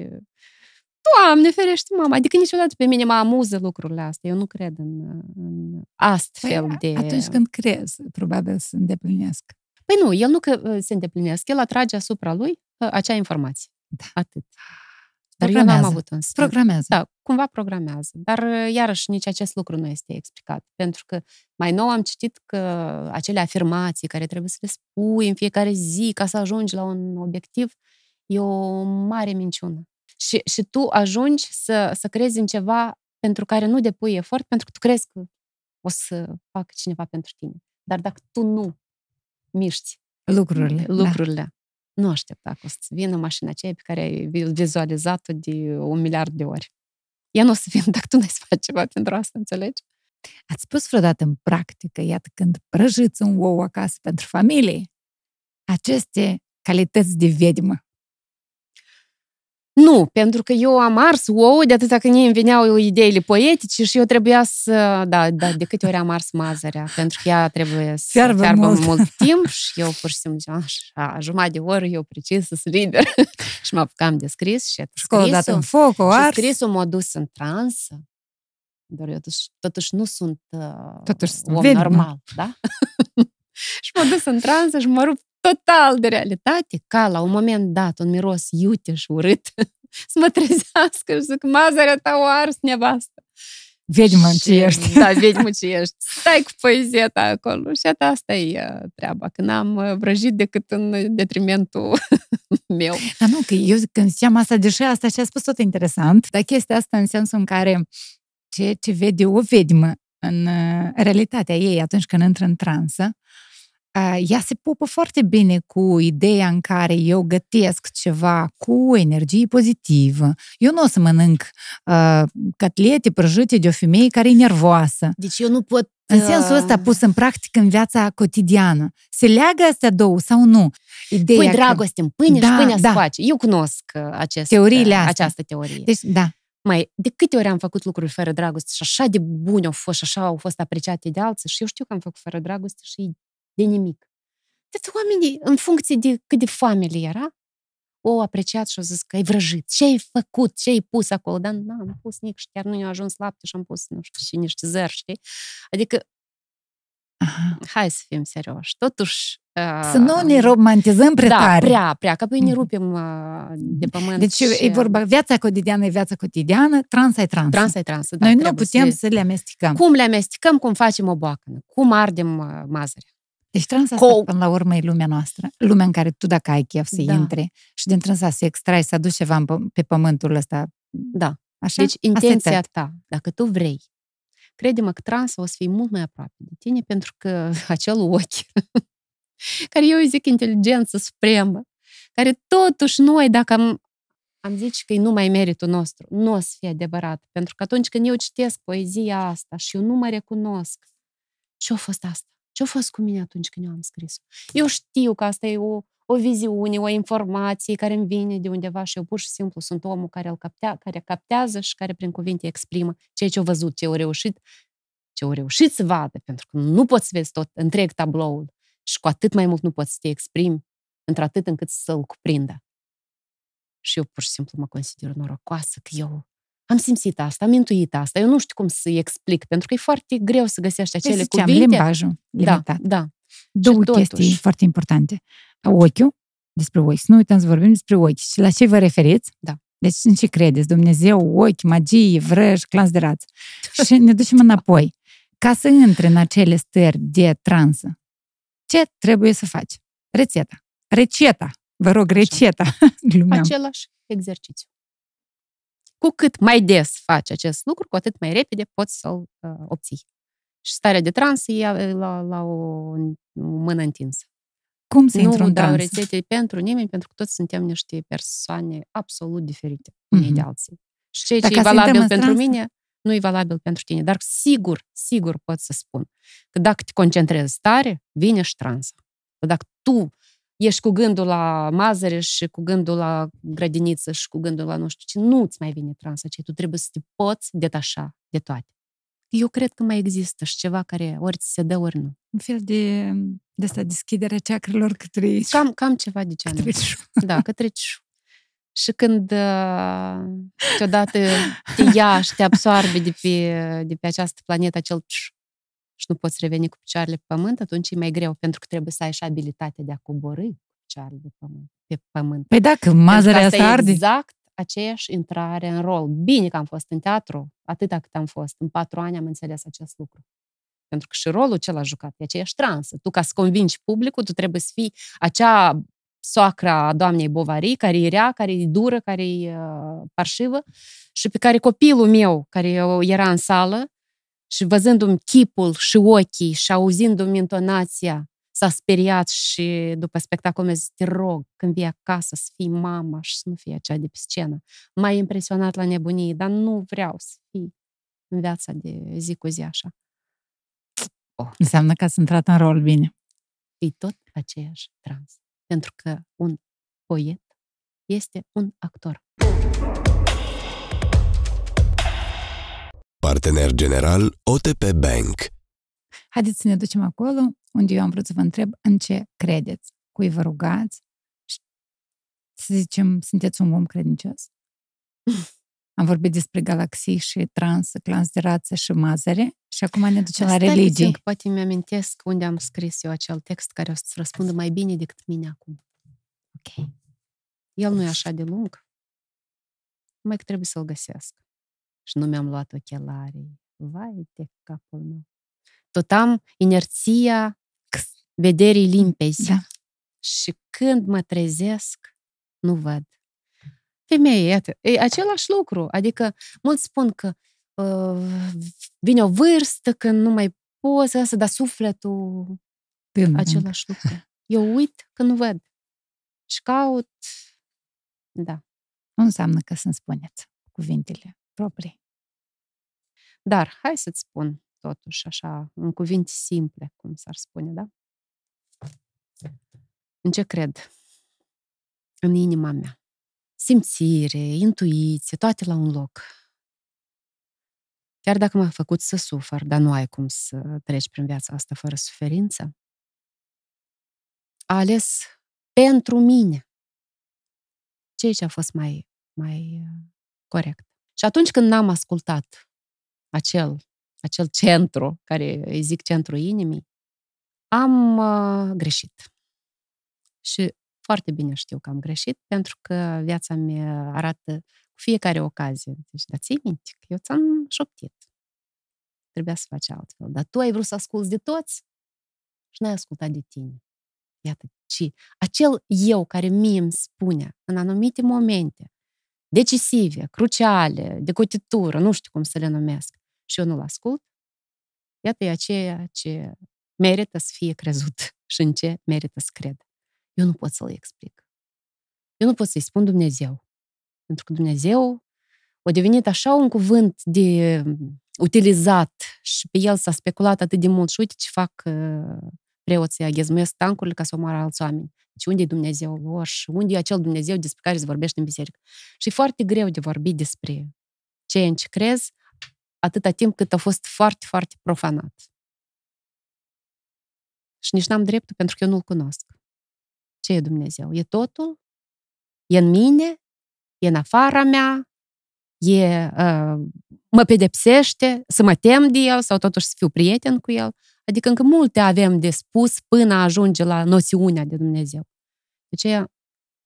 Doamne, ferește, mama! Adică niciodată pe mine mă amuză lucrurile astea. Eu nu cred în, în păi astfel păi, de... Atunci când crezi, probabil să îndeplinesc. Păi nu, el nu că uh, se îndeplinesc, el atrage asupra lui uh, acea informație. Da. Atât. Dar eu n-am avut un stil. Programează. Da, cumva programează. Dar, uh, iarăși, nici acest lucru nu este explicat. Pentru că mai nou am citit că acele afirmații care trebuie să le spui în fiecare zi ca să ajungi la un obiectiv, e o mare minciună. Și, și tu ajungi să, să crezi în ceva pentru care nu depui efort, pentru că tu crezi că o să facă cineva pentru tine. Dar dacă tu nu miști lucrurile, da. lucrurile da nu aștepta că o să vină mașina aceea pe care ai vizualizat-o de un miliard de ori. Ea nu o să vină dacă tu n-ai să faci ceva pentru asta, înțelegi? Ați spus vreodată în practică, iată, când prăjiți un ou acasă pentru familie, aceste calități de vedmă nu, pentru că eu am ars ouă de atâta că mie îmi veneau ideile poetice și eu trebuia să... Da, da, de câte ori am ars mazărea, pentru că ea trebuie să fiarbă, fiarbă mult. mult timp și eu pur și simplu așa, jumătate de oră eu precis sunt liber. și mă apucam de scris și scrisul, în foc, o ars. și scrisul m-a dus în transă. Dar eu totuși, totuși nu sunt uh, totuși om vedem. normal, da? și m-a dus în transă și m-a rupt total de realitate, ca la un moment dat un miros iute și urât să mă trezească și zic, mazărea ta o ars nevastă. Vedmă ce ești. Da, vedmă ce ești. Stai cu poezia ta acolo. Și asta e uh, treaba, că n-am uh, vrăjit decât în detrimentul meu. Dar nu, că eu când ziceam asta, deși asta și-a spus tot interesant, dar chestia asta în sensul în care ce, ce vede o vedmă în uh, realitatea ei atunci când intră în transă, Eh, ea se pupă foarte bine cu ideea în care eu gătesc ceva cu energie pozitivă. Eu nu o să mănânc uh, catlete prăjite de o femeie care e nervoasă. Deci eu nu pot... În sensul eh, ăsta pus în practică în viața cotidiană. Se leagă astea două sau nu? Ideea Pui dragoste în pâine da, și pâinea da. face. Eu cunosc acest, Teoriile astea. această teorie. Deci, da. Mai, de câte ori am făcut lucruri fără dragoste și așa de bune au fost și așa au fost apreciate de alții și eu știu că am făcut fără dragoste și de nimic. Deci oamenii, în funcție de cât de familie era, o apreciat și au zis că ai vrăjit, ce ai făcut, ce ai pus acolo, dar nu am pus nici, chiar nu i-a ajuns lapte și am pus, nu știu, și niște zări, știi? Adică, Aha. hai să fim serioși, totuși... să nu ne uh, romantizăm prea da, tare. prea, prea, că apoi ne mm-hmm. rupem uh, de pământ. Deci și... e vorba, viața cotidiană e viața cotidiană, transa e trans. Transa e trans, da. Noi nu putem să... să le amestecăm. Cum le amestecăm, cum facem o boacănă, cum ardem uh, mazărea. Deci trans asta, Co- până la urmă, e lumea noastră. Lumea în care tu, dacă ai chef să da. intri și din trânsa să extrai, să aduci ceva pe pământul ăsta. Da. Așa? Deci, intenția Asetat. ta, dacă tu vrei, crede-mă că trans o să fie mult mai aproape de tine pentru că acel ochi, care eu zic inteligență supremă, care totuși noi, dacă am, am zice că e numai meritul nostru, nu o să fie adevărat. Pentru că atunci când eu citesc poezia asta și eu nu mă recunosc, ce-a fost asta? Ce-a fost cu mine atunci când eu am scris Eu știu că asta e o, o viziune, o informație care îmi vine de undeva și eu pur și simplu sunt omul care, îl captea, care captează și care prin cuvinte exprimă ceea ce au văzut, ce au reușit, ce au reușit să vadă, pentru că nu poți să vezi tot întreg tabloul și cu atât mai mult nu poți să te exprimi într-atât încât să-l cuprindă. Și eu pur și simplu mă consider norocoasă că eu am simțit asta, am intuit asta. Eu nu știu cum să i explic, pentru că e foarte greu să găsești păi acele ziceam, cuvinte. limbajul limitat. Da, da. Două totuși... chestii foarte importante. Ochiul, despre ochi. Să nu uităm să vorbim despre ochi. Și la ce vă referiți? Da. Deci în ce credeți? Dumnezeu, ochi, magie, vrăj, clas de rață. Și ne ducem înapoi. Ca să intri în acele stări de transă, ce trebuie să faci? Rețeta. Receta. Vă rog, receta. Același exercițiu. Cu cât mai des faci acest lucru, cu atât mai repede poți să-l uh, obții. Și starea de trans e uh, la, la o, mână întinsă. Cum se intră Nu în dau trans? rețete pentru nimeni, pentru că toți suntem niște persoane absolut diferite mm-hmm. de mhm. alții. Și ceea ce e valabil pentru trans... mine, nu e valabil pentru tine. Dar sigur, sigur pot să spun că dacă te concentrezi tare, vine și transa. Dacă tu ești cu gândul la mazăre și cu gândul la grădiniță și cu gândul la nu știu ce, nu-ți mai vine transa aceea. Tu trebuie să te poți detașa de toate. Eu cred că mai există și ceva care ori ți se dă, ori nu. Un fel de, de asta, deschiderea ceacrelor către aici. Cam, cam ceva de genul. Către Da, către și când uh, te ia și te absorbe de pe, de pe această planetă acel ciu, și nu poți reveni cu picioarele pe pământ, atunci e mai greu, pentru că trebuie să ai și abilitatea de a cobori, cu picioarele pe pământ. Pe pământ. Păi dacă mazărea să arde... exact aceeași intrare în rol. Bine că am fost în teatru, atâta cât am fost. În patru ani am înțeles acest lucru. Pentru că și rolul cel a jucat e aceeași transă. Tu, ca să convingi publicul, tu trebuie să fii acea soacra a doamnei Bovari, care e rea, care e dură, care e uh, parșivă și pe care copilul meu, care era în sală, și văzându-mi chipul și ochii și auzindu-mi intonația, s-a speriat și după spectacol mi-a zis, te rog, când vii acasă să fii mama și să nu fii acea de pe scenă. M-a impresionat la nebunie, dar nu vreau să fii în viața de zi cu zi așa. Oh. Înseamnă că ați intrat în rol bine. E tot aceeași trans. Pentru că un poet este un actor. Partener general OTP Bank. Haideți să ne ducem acolo unde eu am vrut să vă întreb în ce credeți, cui vă rugați, să zicem, sunteți un om credincios. Am vorbit despre galaxii și trans, rață și mazăre și acum ne ducem la religii. Zic, poate mi amintesc unde am scris eu acel text care o să-ți răspundă mai bine decât mine acum. Ok. El nu e așa de lung, mai că trebuie să-l găsesc și nu mi-am luat ochelarii. Vai de capul meu! Tot am inerția vederii limpezi. Da. Și când mă trezesc, nu văd. Femeie, iată, e același lucru. Adică mulți spun că uh, vine o vârstă când nu mai poți să dar sufletul Bim, același lucru. Eu uit că nu văd. Și caut, da. Nu înseamnă că să-mi spuneți cuvintele proprii. Dar hai să-ți spun totuși așa, în cuvinte simple, cum s-ar spune, da? În ce cred? În inima mea. Simțire, intuiție, toate la un loc. Chiar dacă m-a făcut să sufăr, dar nu ai cum să treci prin viața asta fără suferință, a ales pentru mine ceea ce a fost mai, mai uh, corect. Și atunci când n-am ascultat acel, acel centru, care îi zic centru inimii, am uh, greșit. Și foarte bine știu că am greșit, pentru că viața mea arată cu fiecare ocazie. Deci, dar ții minte că eu ți-am șoptit. Trebuia să faci altfel. Dar tu ai vrut să asculți de toți și n-ai ascultat de tine. Iată, ci acel eu care mie îmi spune în anumite momente decisive, cruciale, de cotitură, nu știu cum să le numesc. Și eu nu-l ascult, iată e aceea ce merită să fie crezut și în ce merită să cred. Eu nu pot să-l explic. Eu nu pot să-i spun Dumnezeu. Pentru că Dumnezeu a devenit așa un cuvânt de utilizat și pe el s-a speculat atât de mult și uite ce fac uh, preoții aghezmuiesc tancurile ca să omoară alți oameni. Deci unde e Dumnezeu? lor și unde e acel Dumnezeu despre care se vorbește în biserică? Și e foarte greu de vorbit despre ce în ce crezi atâta timp cât a fost foarte, foarte profanat. Și nici n-am dreptul pentru că eu nu-L cunosc. Ce e Dumnezeu? E totul? E în mine? E în afara mea? E, uh, mă pedepsește? Să mă tem de El? Sau totuși să fiu prieten cu El? Adică încă multe avem de spus până ajunge la noțiunea de Dumnezeu. De aceea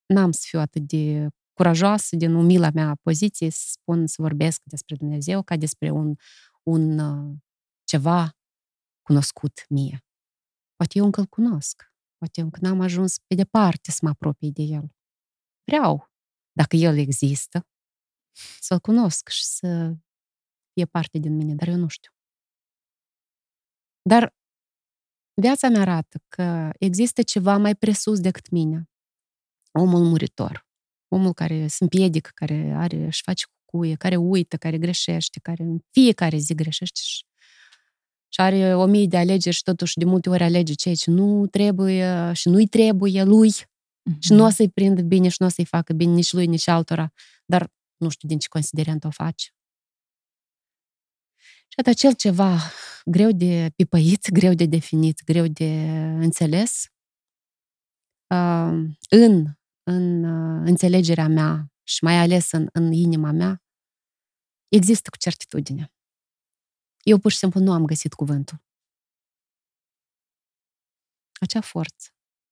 n-am să fiu atât de curajoasă din umila mea poziție să spun, să vorbesc despre Dumnezeu ca despre un, un uh, ceva cunoscut mie. Poate eu încă l cunosc. Poate eu încă n-am ajuns pe departe să mă apropii de el. Vreau, dacă el există, să-l cunosc și să fie parte din mine, dar eu nu știu. Dar viața mi arată că există ceva mai presus decât mine. Omul muritor. Omul care se împiedic, care are, își face cucuie, care uită, care greșește, care în fiecare zi greșește și și are o mie de alegeri și totuși de multe ori alege ceea ce nu trebuie și nu-i trebuie lui mm-hmm. și nu o mm-hmm. să-i prindă bine și nu o să-i facă bine nici lui, nici altora, dar nu știu din ce considerent o face. Și atât acel ceva greu de pipăit, greu de definit, greu de înțeles. Ah, în, în ah, înțelegerea mea și mai ales în, în inima mea, există cu certitudine. Eu pur și simplu nu am găsit cuvântul. Acea forță,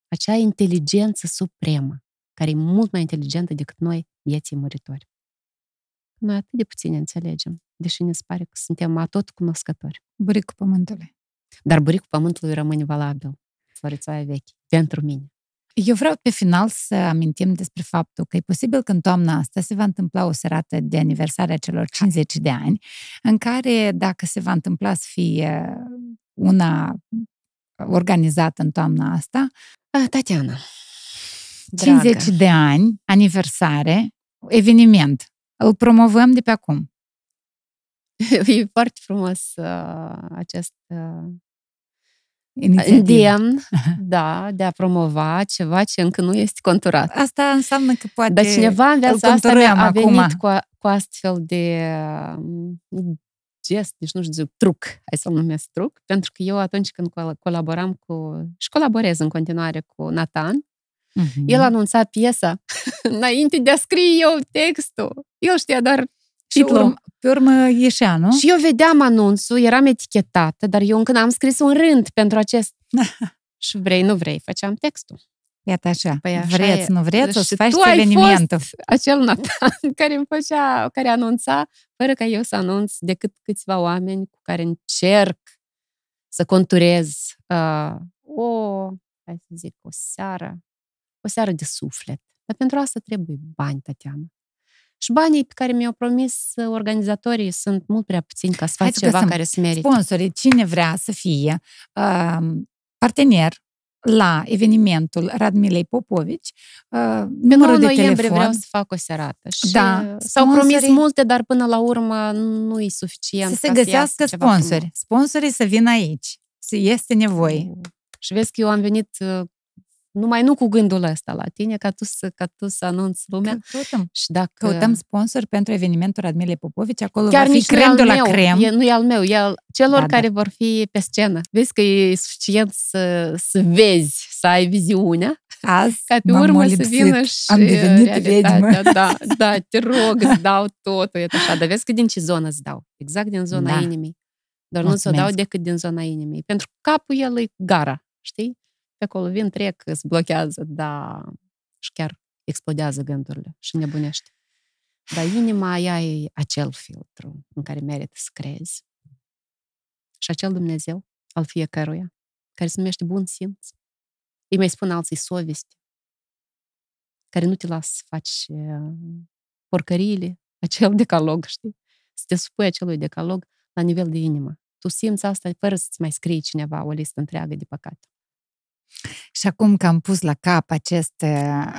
acea inteligență supremă, care e mult mai inteligentă decât noi, vieții muritori. Noi atât de puțin înțelegem deși ne pare că suntem atot cunoscători. Buricul pământului. Dar buricul pământului rămâne valabil, florițoaia vechi, pentru mine. Eu vreau pe final să amintim despre faptul că e posibil că în toamna asta se va întâmpla o serată de aniversare a celor 50 exact. de ani, în care dacă se va întâmpla să fie uh, una organizată în toamna asta. Ah, Tatiana. 50 dragă. de ani, aniversare, eveniment. Îl promovăm de pe acum. e foarte frumos uh, acest uh, îndemn, da, de a promova ceva ce încă nu este conturat. Asta înseamnă că poate Dar cineva în viața asta a, acum. venit acum. cu, a, cu astfel de um, gest, deci nu știu, truc, hai să-l numesc truc, pentru că eu atunci când colaboram cu, și colaborez în continuare cu Nathan, Uh-huh. El mm-hmm. anunța piesa înainte de a scrie eu textul. El știa doar și Urm, pe urmă ieșea, nu? Și eu vedeam anunțul, eram etichetată, dar eu încă n-am scris un rând pentru acest. și vrei, nu vrei, făceam textul. Iată așa, păi așa vreți, e. nu vreți, o să faci tu evenimentul. acel Nathan care îmi făcea, care anunța, fără ca eu să anunț decât câțiva oameni cu care încerc să conturez uh, o, hai să zic, o seară, o seară de suflet. Dar pentru asta trebuie bani, Tatiana. Și banii pe care mi-au promis uh, organizatorii sunt mult prea puțini ca să faci ceva care să merite. Sponsorii, cine vrea să fie uh, partener la evenimentul Radmilei Popovici. Uh, Pe 9 noiembrie telefon. vreau să fac o serată. Și da, s-au promis multe, dar până la urmă nu e suficient. Să se găsească să sponsori. Sponsorii să vină aici. Este nevoie. Uh, și vezi că eu am venit uh, numai nu cu gândul ăsta la tine, ca tu să, ca tu să anunți lumea. Căutăm. Și dacă... Căutăm sponsor pentru evenimentul Radmile Popovici, acolo Chiar va fi crem de la meu, crem. E, nu e al meu, e al celor da, da. care da. vor fi pe scenă. Vezi că e suficient să, să vezi, să ai viziunea, Azi ca pe urmă să vină și Am devenit vedmă. Da da, da, da, te rog, îți dau totul, e așa. Dar vezi că din ce zonă îți dau? Exact din zona da. inimii. Dar Mulțumesc. nu ți-o dau decât din zona inimii. Pentru că capul el e gara, știi? Pe acolo vin, trec, îți blochează, da, și chiar explodează gândurile și nebunește. Dar inima aia e acel filtru în care merită să crezi. Și acel Dumnezeu al fiecăruia, care se numește bun simț. îi mai spun alții soveste, care nu te lasă să faci porcăriile, acel decalog, știi? Să te supui acelui decalog la nivel de inimă. Tu simți asta fără să-ți mai scrii cineva o listă întreagă de păcate. Și acum că am pus la cap acest,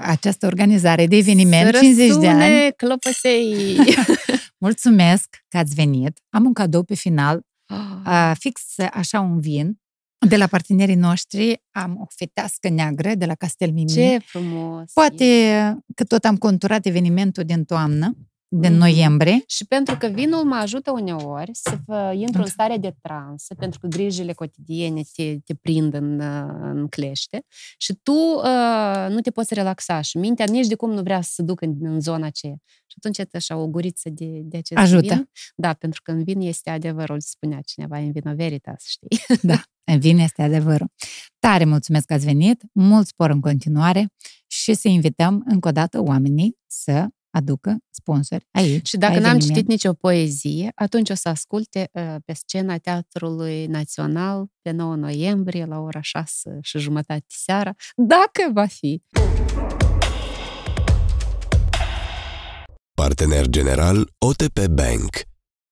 această organizare de eveniment, Sărăsune 50 de ani. clopăsei! Mulțumesc că ați venit. Am un cadou pe final, oh. fix așa un vin. De la partenerii noștri am o fetească neagră de la Castel Mimi. Ce frumos! Poate e. că tot am conturat evenimentul din toamnă de mm-hmm. noiembrie. Și pentru că vinul mă ajută uneori să intru în stare de transă, pentru că grijile cotidiene te, te prind în, uh, în clește și tu uh, nu te poți relaxa și mintea nici de cum nu vrea să se ducă în, în zona aceea. Și atunci e așa o guriță de, de acest ajută. vin. Da, pentru că în vin este adevărul, spunea cineva, în vin vino veritas, știi? Da, în vin este adevărul. Tare mulțumesc că ați venit, mult spor în continuare și să invităm încă o dată oamenii să aducă sponsori aici. Și dacă n-am citit nicio poezie, atunci o să asculte uh, pe scena Teatrului Național pe 9 noiembrie la ora 6 și jumătate seara, dacă va fi. Partener general OTP Bank